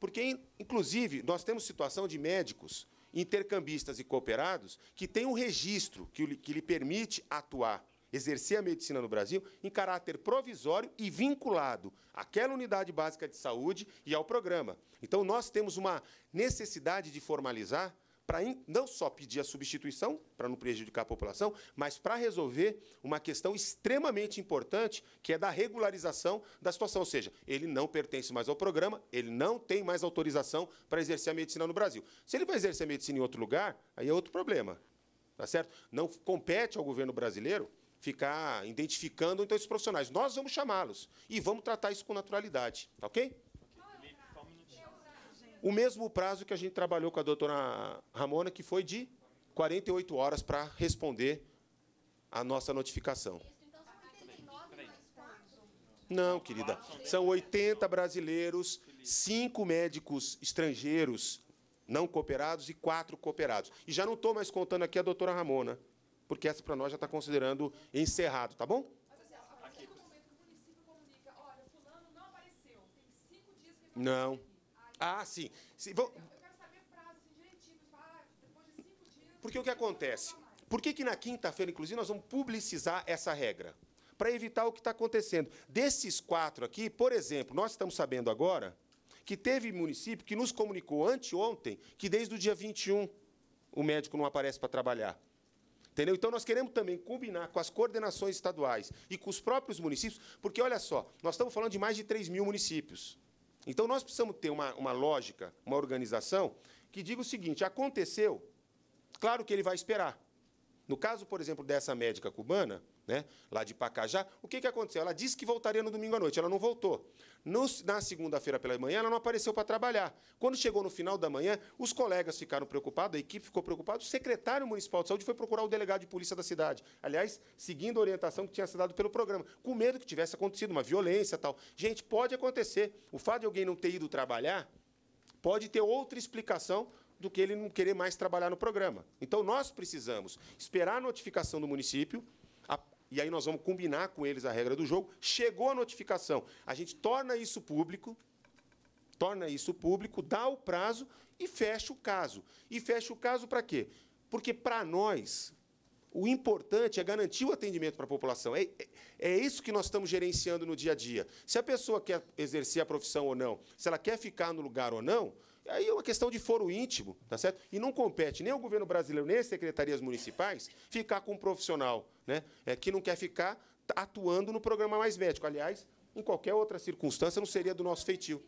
Porque, inclusive, nós temos situação de médicos, intercambistas e cooperados que têm um registro que, que lhe permite atuar exercer a medicina no Brasil em caráter provisório e vinculado àquela unidade básica de saúde e ao programa. Então, nós temos uma necessidade de formalizar para não só pedir a substituição, para não prejudicar a população, mas para resolver uma questão extremamente importante, que é da regularização da situação. Ou seja, ele não pertence mais ao programa, ele não tem mais autorização para exercer a medicina no Brasil. Se ele vai exercer a medicina em outro lugar, aí é outro problema. Tá certo? Não compete ao governo brasileiro ficar identificando então esses profissionais. Nós vamos chamá-los e vamos tratar isso com naturalidade, tá ok? O mesmo prazo que a gente trabalhou com a doutora Ramona, que foi de 48 horas para responder a nossa notificação. Então, não, querida. São 80 brasileiros, 5 médicos estrangeiros não cooperados e 4 cooperados. E já não estou mais contando aqui a doutora Ramona porque essa para nós já está considerando encerrado, tá bom? Assim, não. Ah, sim. sim vou... Tipo, ah, porque o que acontece? Por que, que na quinta-feira, inclusive, nós vamos publicizar essa regra? Para evitar o que está acontecendo. Desses quatro aqui, por exemplo, nós estamos sabendo agora que teve município que nos comunicou anteontem que desde o dia 21 o médico não aparece para trabalhar. Entendeu? Então, nós queremos também combinar com as coordenações estaduais e com os próprios municípios, porque, olha só, nós estamos falando de mais de 3 mil municípios. Então, nós precisamos ter uma, uma lógica, uma organização, que diga o seguinte: aconteceu, claro que ele vai esperar. No caso, por exemplo, dessa médica cubana, né, lá de Pacajá. O que, que aconteceu? Ela disse que voltaria no domingo à noite, ela não voltou. No, na segunda-feira pela manhã, ela não apareceu para trabalhar. Quando chegou no final da manhã, os colegas ficaram preocupados, a equipe ficou preocupada, o secretário municipal de saúde foi procurar o delegado de polícia da cidade. Aliás, seguindo a orientação que tinha sido dado pelo programa, com medo que tivesse acontecido uma violência tal. Gente, pode acontecer. O fato de alguém não ter ido trabalhar pode ter outra explicação do que ele não querer mais trabalhar no programa. Então, nós precisamos esperar a notificação do município, e aí nós vamos combinar com eles a regra do jogo. Chegou a notificação, a gente torna isso público, torna isso público, dá o prazo e fecha o caso. E fecha o caso para quê? Porque para nós o importante é garantir o atendimento para a população. É, é, é, isso que nós estamos gerenciando no dia a dia. Se a pessoa quer exercer a profissão ou não, se ela quer ficar no lugar ou não, Aí é uma questão de foro íntimo, tá certo? E não compete nem o governo brasileiro, nem as secretarias municipais ficar com um profissional né, é, que não quer ficar atuando no programa Mais Médico. Aliás, em qualquer outra circunstância, não seria do nosso feitio.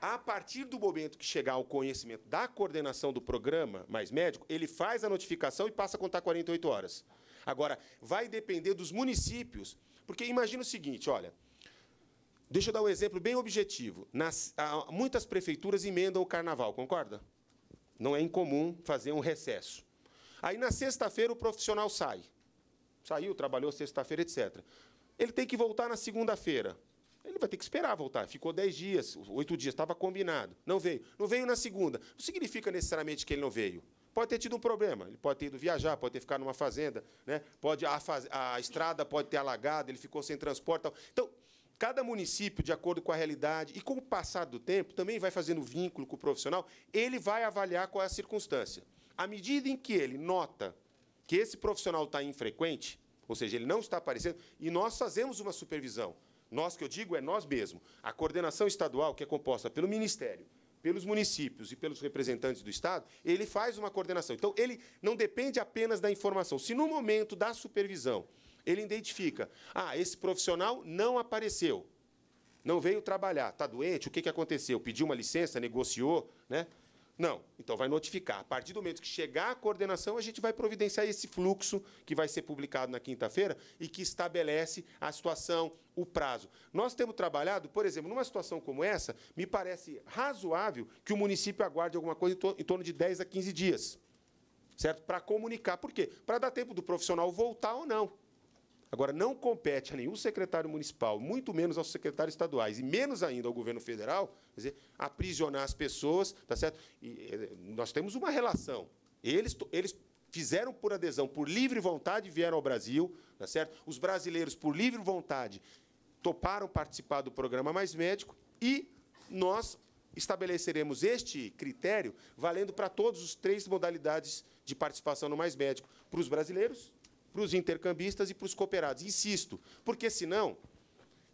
A partir do momento que chegar ao conhecimento da coordenação do programa Mais Médico, ele faz a notificação e passa a contar 48 horas. Agora, vai depender dos municípios. Porque imagina o seguinte, olha, Deixa eu dar um exemplo bem objetivo. Nas, muitas prefeituras emendam o carnaval, concorda? Não é incomum fazer um recesso. Aí, na sexta-feira, o profissional sai. Saiu, trabalhou sexta-feira, etc. Ele tem que voltar na segunda-feira. Ele vai ter que esperar voltar. Ficou dez dias, oito dias, estava combinado. Não veio. Não veio na segunda. Não significa necessariamente que ele não veio. Pode ter tido um problema. Ele pode ter ido viajar, pode ter ficado numa fazenda, né? pode, a, faz, a estrada pode ter alagado, ele ficou sem transporte. Tal. Então, Cada município, de acordo com a realidade e com o passar do tempo, também vai fazendo vínculo com o profissional, ele vai avaliar qual é a circunstância. À medida em que ele nota que esse profissional está infrequente, ou seja, ele não está aparecendo, e nós fazemos uma supervisão. Nós, que eu digo, é nós mesmos. A coordenação estadual, que é composta pelo Ministério, pelos municípios e pelos representantes do Estado, ele faz uma coordenação. Então, ele não depende apenas da informação. Se no momento da supervisão ele identifica: ah, esse profissional não apareceu, não veio trabalhar, está doente, o que, que aconteceu? Pediu uma licença, negociou, né? Não, então vai notificar. A partir do momento que chegar a coordenação, a gente vai providenciar esse fluxo que vai ser publicado na quinta-feira e que estabelece a situação, o prazo. Nós temos trabalhado, por exemplo, numa situação como essa, me parece razoável que o município aguarde alguma coisa em torno de 10 a 15 dias, certo? Para comunicar. Por quê? Para dar tempo do profissional voltar ou não. Agora, não compete a nenhum secretário municipal, muito menos aos secretários estaduais, e menos ainda ao governo federal, dizer, aprisionar as pessoas, tá certo? E, eh, nós temos uma relação. Eles, eles fizeram por adesão, por livre vontade, vieram ao Brasil, tá certo? Os brasileiros, por livre vontade, toparam participar do programa Mais Médico e nós estabeleceremos este critério valendo para todas as três modalidades de participação no Mais Médico, para os brasileiros, para os intercambistas e para os cooperados. Insisto, porque senão,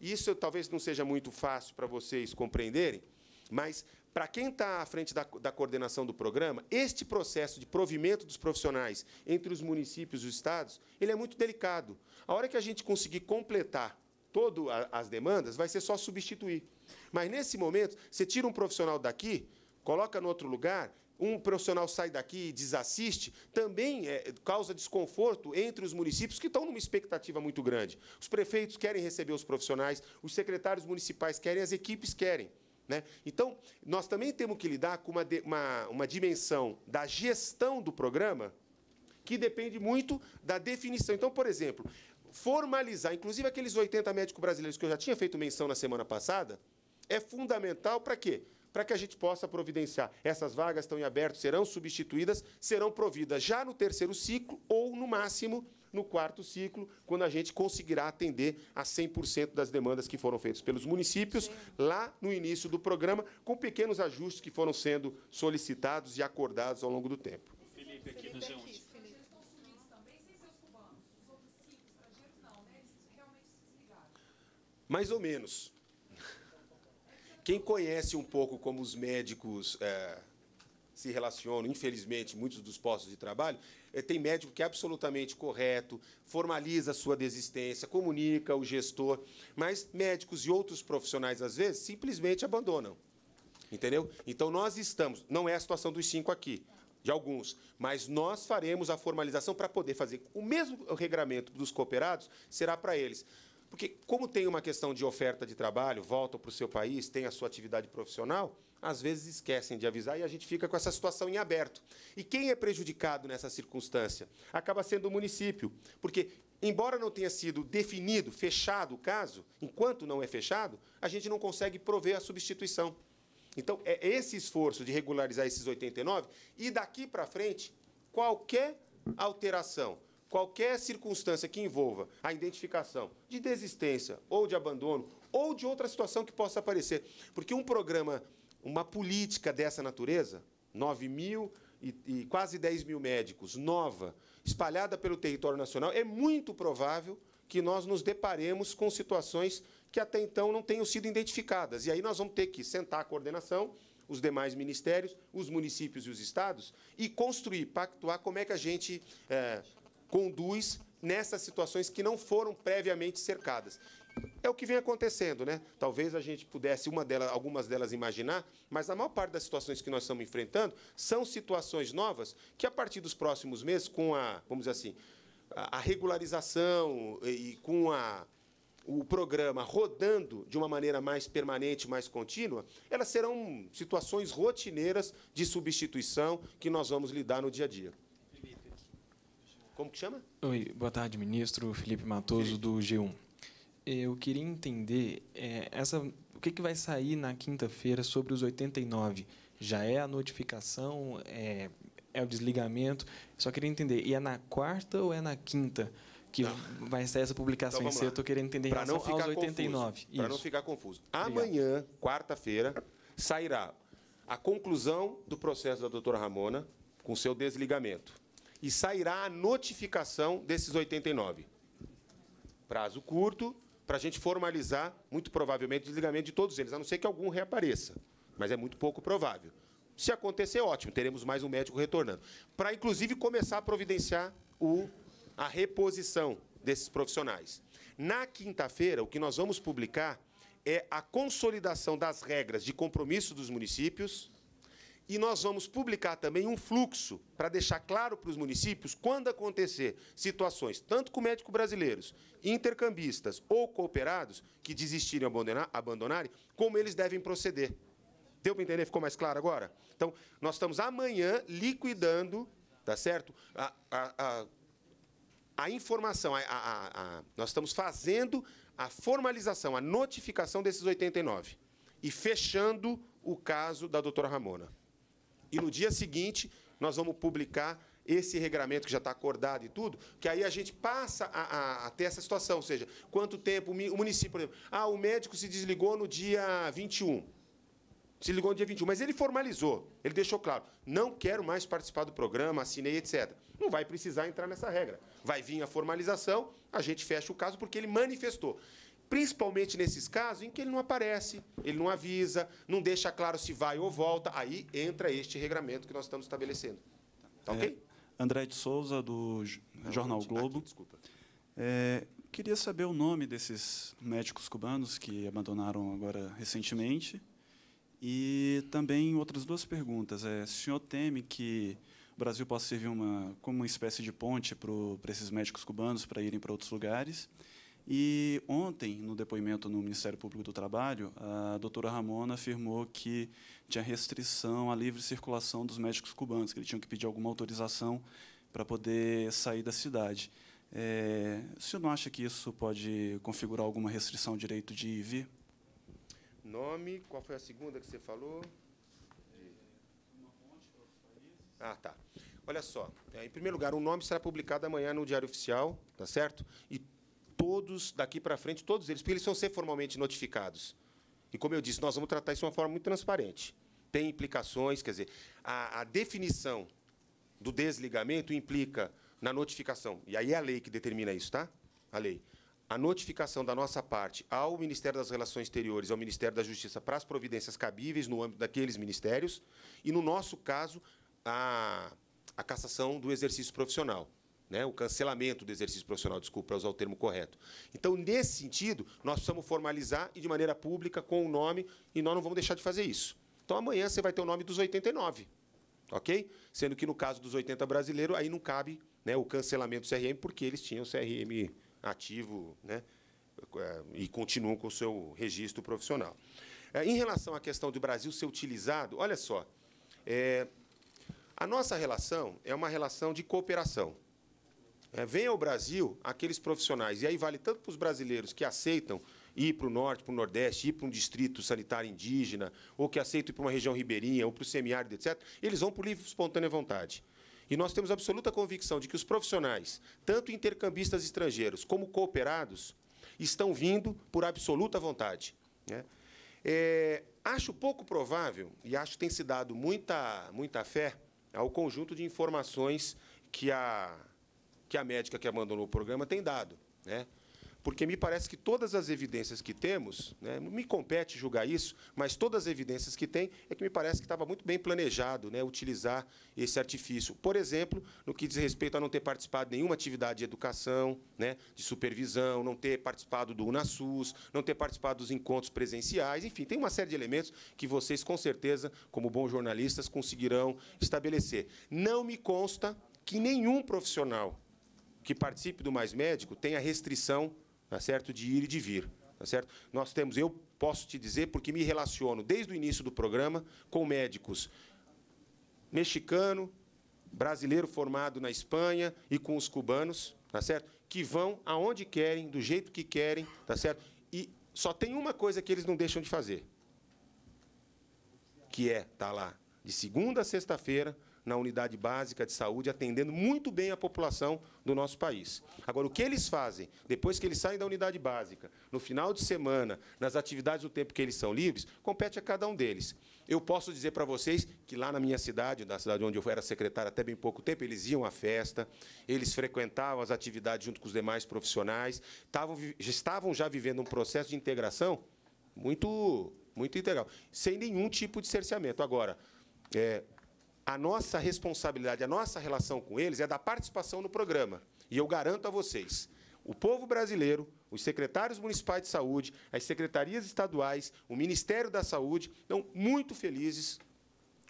isso talvez não seja muito fácil para vocês compreenderem, mas para quem está à frente da, da, coordenação do programa, este processo de provimento dos profissionais entre os municípios e os estados, ele é muito delicado. A hora que a gente conseguir completar todas as demandas, vai ser só substituir. Mas, nesse momento, você tira um profissional daqui, coloca no outro lugar, um profissional sai daqui e desassiste, também é, causa desconforto entre os municípios que estão numa expectativa muito grande. Os prefeitos querem receber os profissionais, os secretários municipais querem, as equipes querem. Né? Então, nós também temos que lidar com uma, uma, uma dimensão da gestão do programa que depende muito da definição. Então, por exemplo, formalizar, inclusive aqueles 80 médicos brasileiros que eu já tinha feito menção na semana passada, é fundamental para quê? para que a gente possa providenciar. Essas vagas estão em aberto, serão substituídas, serão providas já no terceiro ciclo ou, no máximo, no quarto ciclo, quando a gente conseguirá atender a 100% das demandas que foram feitas pelos municípios lá no início do programa, com pequenos ajustes que foram sendo solicitados e acordados ao longo do tempo. O Felipe aqui do é g né? Mais ou menos. Quem conhece um pouco como os médicos é, se relacionam, infelizmente, muitos dos postos de trabalho, é, tem médico que é absolutamente correto, formaliza a sua desistência, comunica o gestor, mas médicos e outros profissionais, às vezes, simplesmente abandonam. Entendeu? Então, nós estamos, não é a situação dos cinco aqui, de alguns, mas nós faremos a formalização para poder fazer. O mesmo regramento dos cooperados será para eles. Porque, como tem uma questão de oferta de trabalho, voltam para o seu país, tem a sua atividade profissional, às vezes esquecem de avisar e a gente fica com essa situação em aberto. E quem é prejudicado nessa circunstância? Acaba sendo o município. Porque, embora não tenha sido definido, fechado o caso, enquanto não é fechado, a gente não consegue prover a substituição. Então, é esse esforço de regularizar esses 89 e daqui para frente, qualquer alteração qualquer circunstância que envolva a identificação de desistência ou de abandono ou de outra situação que possa aparecer. Porque um programa, uma política dessa natureza, 9 mil e, e quase 10 mil médicos, nova, espalhada pelo território nacional, é muito provável que nós nos deparemos com situações que até então não tenham sido identificadas. E aí nós vamos ter que sentar a coordenação, os demais ministérios, os municípios e os estados, e construir, pactuar como é que a gente é, conduz nessas situações que não foram previamente cercadas. É o que vem acontecendo, né? Talvez a gente pudesse uma delas, algumas delas imaginar, mas a maior parte das situações que nós estamos enfrentando são situações novas que a partir dos próximos meses, com a, vamos dizer assim, a regularização e com a o programa rodando de uma maneira mais permanente, mais contínua, elas serão situações rotineiras de substituição que nós vamos lidar no dia a dia. Como que chama? Oi, boa tarde, ministro. Felipe Matoso, do G1. Eu queria entender é, essa, o que, que vai sair na quinta-feira sobre os 89. Já é a notificação, é, é o desligamento. Só queria entender, e é na quarta ou é na quinta? que não. vai ser essa publicação então, em si. Eu estou querendo entender para não ficar aos 89. Para não ficar confuso. Amanhã, quarta-feira, sairá a conclusão do processo da doutora Ramona com seu desligamento e sairá a notificação desses 89. Prazo curto para a gente formalizar, muito provavelmente, o desligamento de todos eles, a não ser que algum reapareça, mas é muito pouco provável. Se acontecer, ótimo, teremos mais um médico retornando. Para, inclusive, começar a providenciar o, a reposição desses profissionais. Na quinta-feira, o que nós vamos publicar é a consolidação das regras de compromisso dos municípios e nós vamos publicar também um fluxo para deixar claro para os municípios quando acontecer situações, tanto com médicos brasileiros, intercambistas ou cooperados que desistirem abandonar, abandonarem, como eles devem proceder. Deu para entender? Ficou mais claro agora? Então, nós estamos amanhã liquidando, tá certo? A, a, a, a informação, a, nós estamos fazendo a formalização, a notificação desses 89 e fechando o caso da doutora Ramona. E no dia seguinte, nós vamos publicar esse regramento que já está acordado e tudo, que aí a gente passa a, a, a, ter essa situação, ou seja, quanto tempo o município, por exemplo, ah, o médico se desligou no dia 21. Se ligou no dia 21, mas ele formalizou, ele deixou claro, não quero mais participar do programa, assinei, etc. Não vai precisar entrar nessa regra. Vai vir a formalização, a gente fecha o caso porque ele manifestou principalmente nesses casos em que ele não aparece, ele não avisa, não deixa claro se vai ou volta, aí entra este regramento que nós estamos estabelecendo. Tá ok? É, André de Souza, do não, Jornal Globo. Aqui, ah, desculpa. É, queria saber o nome desses médicos cubanos que abandonaram agora recentemente. E também outras duas perguntas. É, o senhor teme que o Brasil possa servir uma, como uma espécie de ponte para esses médicos cubanos para irem para outros lugares? E ontem, no depoimento no Ministério Público do Trabalho, a doutora Ramona afirmou que tinha restrição à livre circulação dos médicos cubanos, que eles tinham que pedir alguma autorização para poder sair da cidade. É, o senhor não acha que isso pode configurar alguma restrição ao direito de ir e vir? Nome, qual foi a segunda que você falou? Ah, tá. Olha só, é, em primeiro lugar, o nome será publicado amanhã no Diário Oficial, tá certo? E todos daqui para frente, todos eles, porque eles vão ser formalmente notificados. E, como eu disse, nós vamos tratar isso de uma forma muito transparente. Tem implicações, quer dizer, a, a definição do desligamento implica na notificação, e aí é a lei que determina isso, tá? A lei. A notificação da nossa parte ao Ministério das Relações Exteriores, ao Ministério da Justiça, para as providências cabíveis no âmbito daqueles ministérios, e, no nosso caso, a, a cassação do exercício profissional né, o cancelamento do exercício profissional, desculpa, para usar o termo correto. Então, nesse sentido, nós precisamos formalizar e de maneira pública, com o nome, e nós não vamos deixar de fazer isso. Então, amanhã você vai ter o nome dos 89, ok? Sendo que no caso dos 80 brasileiros, aí não cabe né, o cancelamento do CRM, porque eles tinham o CRM ativo né, eh, e continuam com o seu registro profissional. Eh, em relação à questão do Brasil ser utilizado, olha só, é, a nossa relação é uma relação de cooperação. É, vem ao Brasil aqueles profissionais, e aí vale tanto para os brasileiros que aceitam ir para o norte, para o nordeste, ir para um distrito sanitário indígena, ou que aceitam ir para uma região ribeirinha, ou para o semiárido, etc., eles vão por livre espontânea vontade. E nós temos absoluta convicção de que os profissionais, tanto intercambistas estrangeiros como cooperados, estão vindo por absoluta vontade. Né? É, acho pouco provável, e acho que tem se dado muita, muita fé ao conjunto de informações que a que a médica que abandonou o programa tem dado. Né? Porque me parece que todas as evidências que temos, né, não me compete julgar isso, mas todas as evidências que tem é que me parece que estava muito bem planejado né, utilizar esse artifício. Por exemplo, no que diz respeito a não ter participado de nenhuma atividade de educação, né, de supervisão, não ter participado do UNASUS, não ter participado dos encontros presenciais, enfim, tem uma série de elementos que vocês, com certeza, como bons jornalistas, conseguirão estabelecer. Não me consta que nenhum profissional que participe do Mais Médico tem a restrição tá certo, de ir e de vir. Tá certo? Nós temos, eu posso te dizer, porque me relaciono desde o início do programa com médicos mexicano, brasileiro formado na Espanha e com os cubanos, tá certo? Que vão aonde querem, do jeito que querem, tá certo? E só tem uma coisa que eles não deixam de fazer, que é estar tá lá de segunda a sexta-feira na unidade básica de saúde, atendendo muito bem a população do nosso país. Agora, o que eles fazem depois que eles saem da unidade básica, no final de semana, nas atividades do tempo que eles são livres, compete a cada um deles. Eu posso dizer para vocês que lá na minha cidade, na cidade onde eu era secretário até bem pouco tempo, eles iam à festa, eles frequentavam as atividades junto com os demais profissionais, estavam, estavam já vivendo um processo de integração muito, muito integral, sem nenhum tipo de cerceamento. Agora, é, a nossa responsabilidade, a nossa relação com eles é da participação no programa. E eu garanto a vocês, o povo brasileiro, os secretários municipais de saúde, as secretarias estaduais, o Ministério da Saúde, estão muito felizes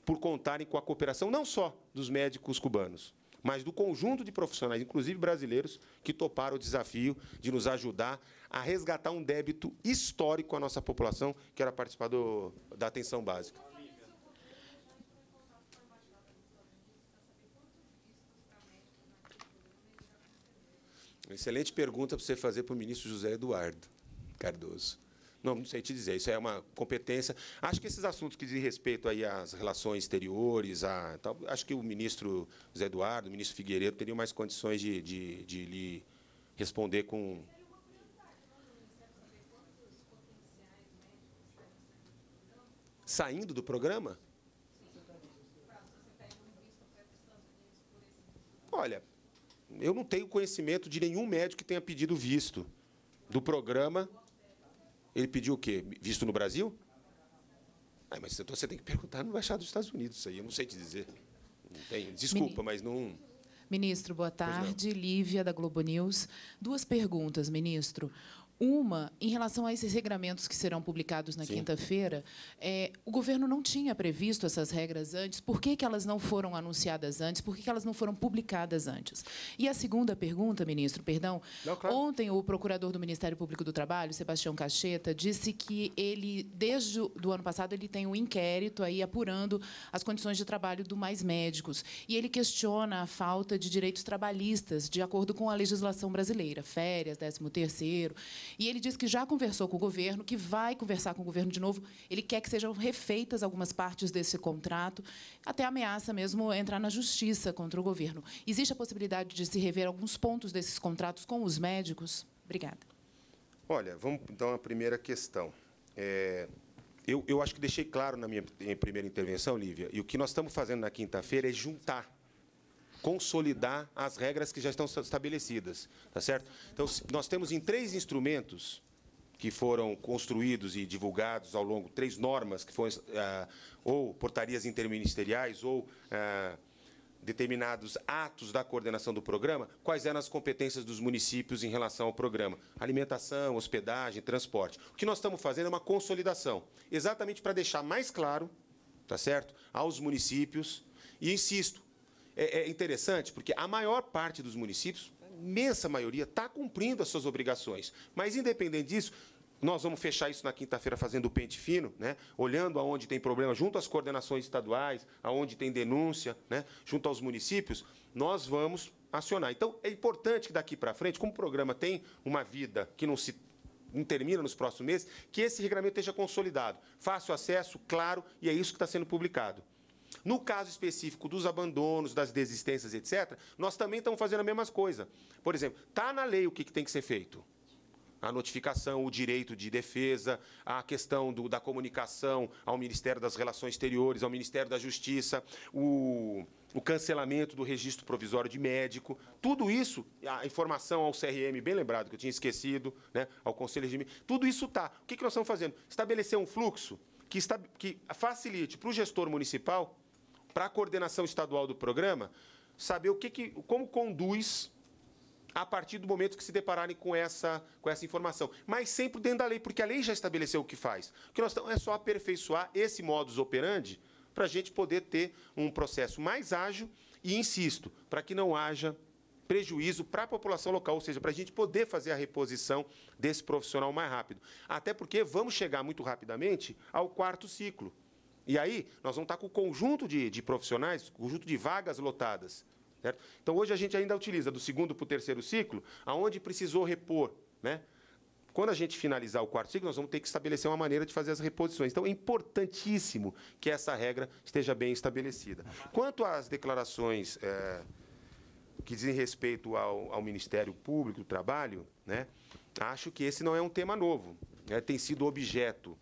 por contarem com a cooperação não só dos médicos cubanos, mas do conjunto de profissionais, inclusive brasileiros, que toparam o desafio de nos ajudar a resgatar um débito histórico à nossa população, que era participar do, da atenção básica. Uma excelente pergunta para você fazer para o ministro José Eduardo Cardoso. Não, não sei te dizer, isso é uma competência. Acho que esses assuntos que dizem respeito aí às relações exteriores, a, tal, acho que o ministro José Eduardo, o ministro Figueiredo, teriam mais condições de, de, de lhe responder com. Saindo do programa? Olha, eu não tenho conhecimento de nenhum médico que tenha pedido visto do programa. Ele pediu o quê? Visto no Brasil? Ah, mas então você tem que perguntar no embaixado dos Estados Unidos isso aí. Eu não sei te dizer. Desculpa, mas não. Ministro, boa tarde. Lívia, da Globo News. Duas perguntas, ministro. Uma, em relação a esses regramentos que serão publicados na quinta-feira, é, o governo não tinha previsto essas regras antes. Por que, que elas não foram anunciadas antes? Por que, que elas não foram publicadas antes? E a segunda pergunta, ministro, perdão. Não, claro. Ontem, o procurador do Ministério Público do Trabalho, Sebastião Cacheta, disse que ele, desde o ano passado, ele tem um inquérito aí apurando as condições de trabalho do Mais Médicos. E ele questiona a falta de direitos trabalhistas, de acordo com a legislação brasileira, férias, 13 terceiro e ele diz que já conversou com o governo, que vai conversar com o governo de novo. Ele quer que sejam refeitas algumas partes desse contrato, até ameaça mesmo entrar na justiça contra o governo. Existe a possibilidade de se rever alguns pontos desses contratos com os médicos? Obrigada. Olha, vamos dar uma primeira questão. É, eu, eu acho que deixei claro na minha primeira intervenção, Lívia, e o que nós estamos fazendo na quinta-feira é juntar consolidar as regras que já estão estabelecidas, tá certo? Então, nós temos em três instrumentos que foram construídos e divulgados ao longo três normas que foram ah, ou portarias interministeriais ou ah, determinados atos da coordenação do programa, quais eram as competências dos municípios em relação ao programa. Alimentação, hospedagem, transporte. O que nós estamos fazendo é uma consolidação, exatamente para deixar mais claro, tá certo, aos municípios, e insisto, é, é, interessante porque a maior parte dos municípios, a imensa maioria, está cumprindo as suas obrigações. Mas, independente disso, nós vamos fechar isso na quinta-feira fazendo o pente fino, né? olhando aonde tem problema, junto às coordenações estaduais, aonde tem denúncia, né? junto aos municípios, nós vamos acionar. Então, é importante que daqui para frente, como o programa tem uma vida que não se não termina nos próximos meses, que esse regulamento esteja consolidado. Fácil acesso, claro, e é isso que está sendo publicado. No caso específico dos abandonos, das desistências, etc., nós também estamos fazendo a mesma coisa. Por exemplo, está na lei o que tem que ser feito a notificação, o direito de defesa, a questão do, da comunicação ao Ministério das Relações Exteriores, ao Ministério da Justiça, o, o, cancelamento do registro provisório de médico, tudo isso, a informação ao CRM, bem lembrado, que eu tinha esquecido, né, ao Conselho de tudo isso está. O que, que nós estamos fazendo? Estabelecer um fluxo que, está, que facilite para o gestor municipal para a coordenação estadual do programa saber o que, que como conduz a partir do momento que se depararem com essa, com essa informação. Mas sempre dentro da lei, porque a lei já estabeleceu o que faz. O que nós estamos é só aperfeiçoar esse modus operandi para a gente poder ter um processo mais ágil e, insisto, para que não haja prejuízo para a população local, ou seja, para a gente poder fazer a reposição desse profissional mais rápido. Até porque vamos chegar muito rapidamente ao quarto ciclo. E aí, nós vamos estar tá com o conjunto de, de profissionais, conjunto de vagas lotadas. Certo? Então, hoje a gente ainda utiliza do segundo para o terceiro ciclo, aonde precisou repor. Né? Quando a gente finalizar o quarto ciclo, nós vamos ter que estabelecer uma maneira de fazer as reposições. Então, é importantíssimo que essa regra esteja bem estabelecida. Quanto às declarações é, que dizem respeito ao, ao, Ministério Público do Trabalho, né, acho que esse não é um tema novo. Né? tem sido objeto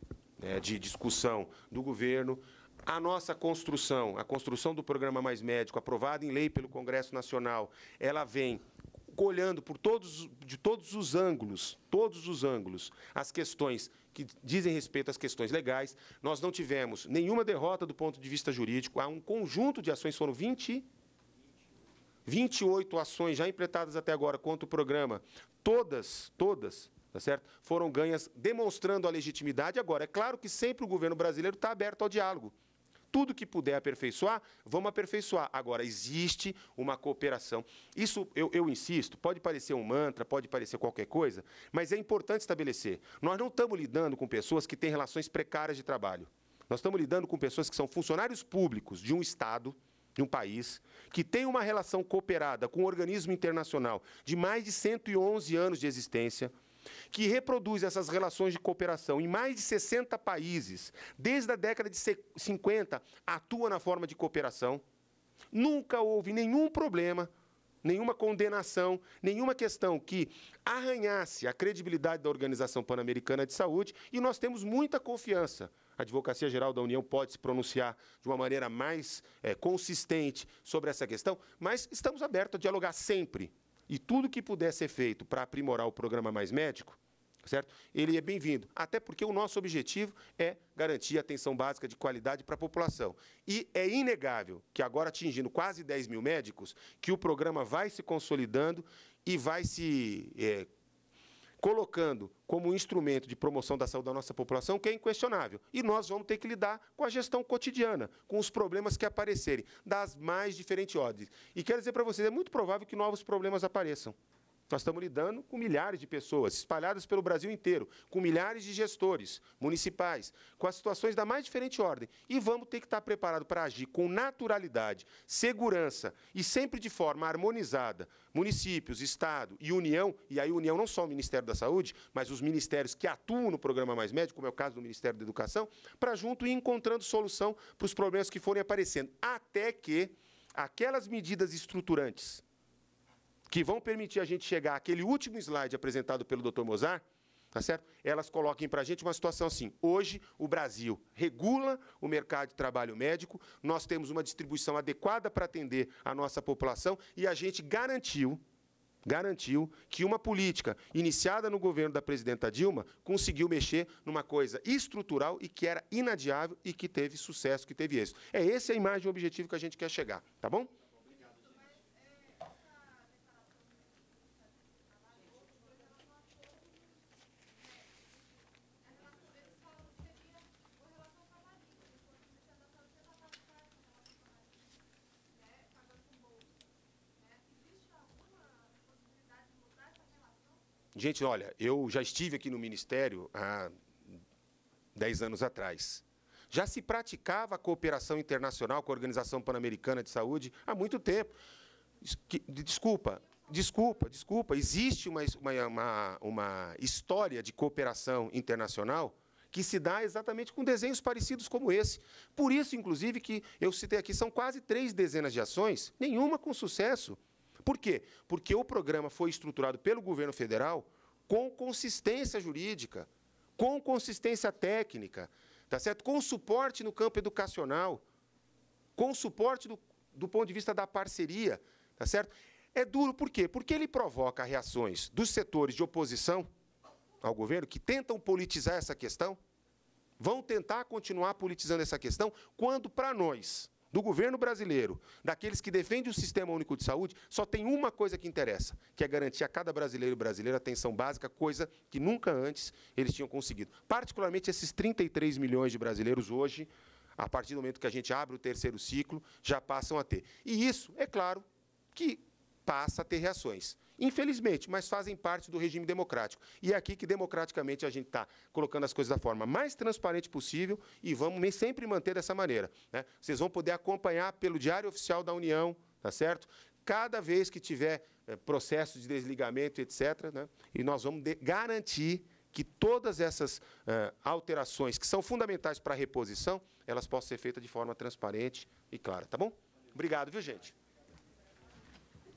é, de discussão do governo. A nossa construção, a construção do programa Mais Médico, aprovada em lei pelo Congresso Nacional, ela vem olhando por todos, de todos os ângulos, todos os ângulos, as questões que dizem respeito às questões legais. Nós não tivemos nenhuma derrota do ponto de vista jurídico. Há um conjunto de ações, foram 20 28 ações já empreitadas até agora contra o programa, todas, todas Tá certo? Foram ganhas demonstrando a legitimidade. Agora, é claro que sempre o governo brasileiro está aberto ao diálogo. Tudo que puder aperfeiçoar, vamos aperfeiçoar. Agora, existe uma cooperação. Isso, eu, eu insisto, pode parecer um mantra, pode parecer qualquer coisa, mas é importante estabelecer. Nós não estamos lidando com pessoas que têm relações precárias de trabalho. Nós estamos lidando com pessoas que são funcionários públicos de um Estado, de um país, que tem uma relação cooperada com um organismo internacional de mais de 111 anos de existência, que reproduz essas relações de cooperação em mais de 60 países, desde a década de 50, atua na forma de cooperação. Nunca houve nenhum problema, nenhuma condenação, nenhuma questão que arranhasse a credibilidade da Organização Pan-Americana de Saúde, e nós temos muita confiança a Advocacia Geral da União pode se pronunciar de uma maneira mais é, consistente sobre essa questão, mas estamos abertos a dialogar sempre e tudo que puder ser feito para aprimorar o programa Mais Médico, certo? Ele é bem-vindo. Até porque o nosso objetivo é garantir atenção básica de qualidade para a população. E é inegável que agora atingindo quase 10 mil médicos, que o programa vai se consolidando e vai se é, colocando como instrumento de promoção da saúde da nossa população, que é inquestionável. E nós vamos ter que lidar com a gestão cotidiana, com os problemas que aparecerem, das mais diferentes ordens. E quero dizer para vocês, é muito provável que novos problemas apareçam. Nós estamos lidando com milhares de pessoas espalhadas pelo Brasil inteiro, com milhares de gestores municipais, com as situações da mais diferente ordem. E vamos ter que estar preparado para agir com naturalidade, segurança e sempre de forma harmonizada. Municípios, Estado e União, e aí União não só o Ministério da Saúde, mas os ministérios que atuam no programa Mais Médico, como é o caso do Ministério da Educação, para junto ir encontrando solução para os problemas que forem aparecendo. Até que aquelas medidas estruturantes que vão permitir a gente chegar àquele último slide apresentado pelo Dr. Mozart, tá certo? Elas coloquem para a gente uma situação assim. Hoje, o Brasil regula o mercado de trabalho médico, nós temos uma distribuição adequada para atender a nossa população e a gente garantiu, garantiu que uma política iniciada no governo da presidenta Dilma conseguiu mexer numa coisa estrutural e que era inadiável e que teve sucesso, que teve êxito. É essa a imagem e o objetivo que a gente quer chegar, tá bom? Gente, olha, eu já estive aqui no Ministério há 10 anos atrás. Já se praticava a cooperação internacional com a Organização Pan-Americana de Saúde há muito tempo. Desculpa, desculpa, desculpa. Existe uma, uma, uma história de cooperação internacional que se dá exatamente com desenhos parecidos como esse. Por isso, inclusive, que eu citei aqui, são quase três dezenas de ações, nenhuma com sucesso. Por quê? Porque o programa foi estruturado pelo governo federal com consistência jurídica, com consistência técnica, tá certo? Com suporte no campo educacional, com suporte do, do ponto de vista da parceria, tá certo? É duro por quê? Porque ele provoca reações dos setores de oposição ao governo que tentam politizar essa questão, vão tentar continuar politizando essa questão, quando para nós, do governo brasileiro, daqueles que defendem o sistema único de saúde, só tem uma coisa que interessa, que é garantir a cada brasileiro e brasileira atenção básica, coisa que nunca antes eles tinham conseguido. Particularmente esses 33 milhões de brasileiros hoje, a partir do momento que a gente abre o terceiro ciclo, já passam a ter. E isso, é claro, que passa a ter reações. Infelizmente, mas fazem parte do regime democrático. E é aqui que democraticamente a gente está colocando as coisas da forma mais transparente possível e vamos sempre manter dessa maneira. Né? Vocês vão poder acompanhar pelo Diário Oficial da União, tá certo? Cada vez que tiver eh, processo de desligamento, etc., né? e nós vamos garantir que todas essas uh, alterações que são fundamentais para a reposição, elas possam ser feitas de forma transparente e clara, tá bom? Obrigado, viu, gente?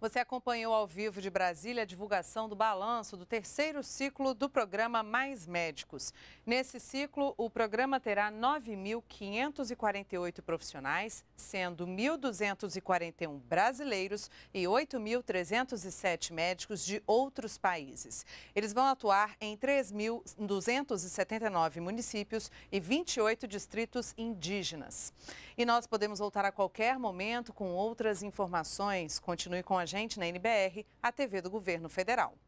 Você acompanhou ao vivo de Brasília a divulgação do balanço do terceiro ciclo do programa Mais Médicos. Nesse ciclo, o programa terá 9.548 profissionais, sendo 1.241 brasileiros e 8.307 médicos de outros países. Eles vão atuar em 3.279 municípios e 28 distritos indígenas. E nós podemos voltar a qualquer momento com outras informações. Continue com a gente na NBR, a TV do Governo Federal.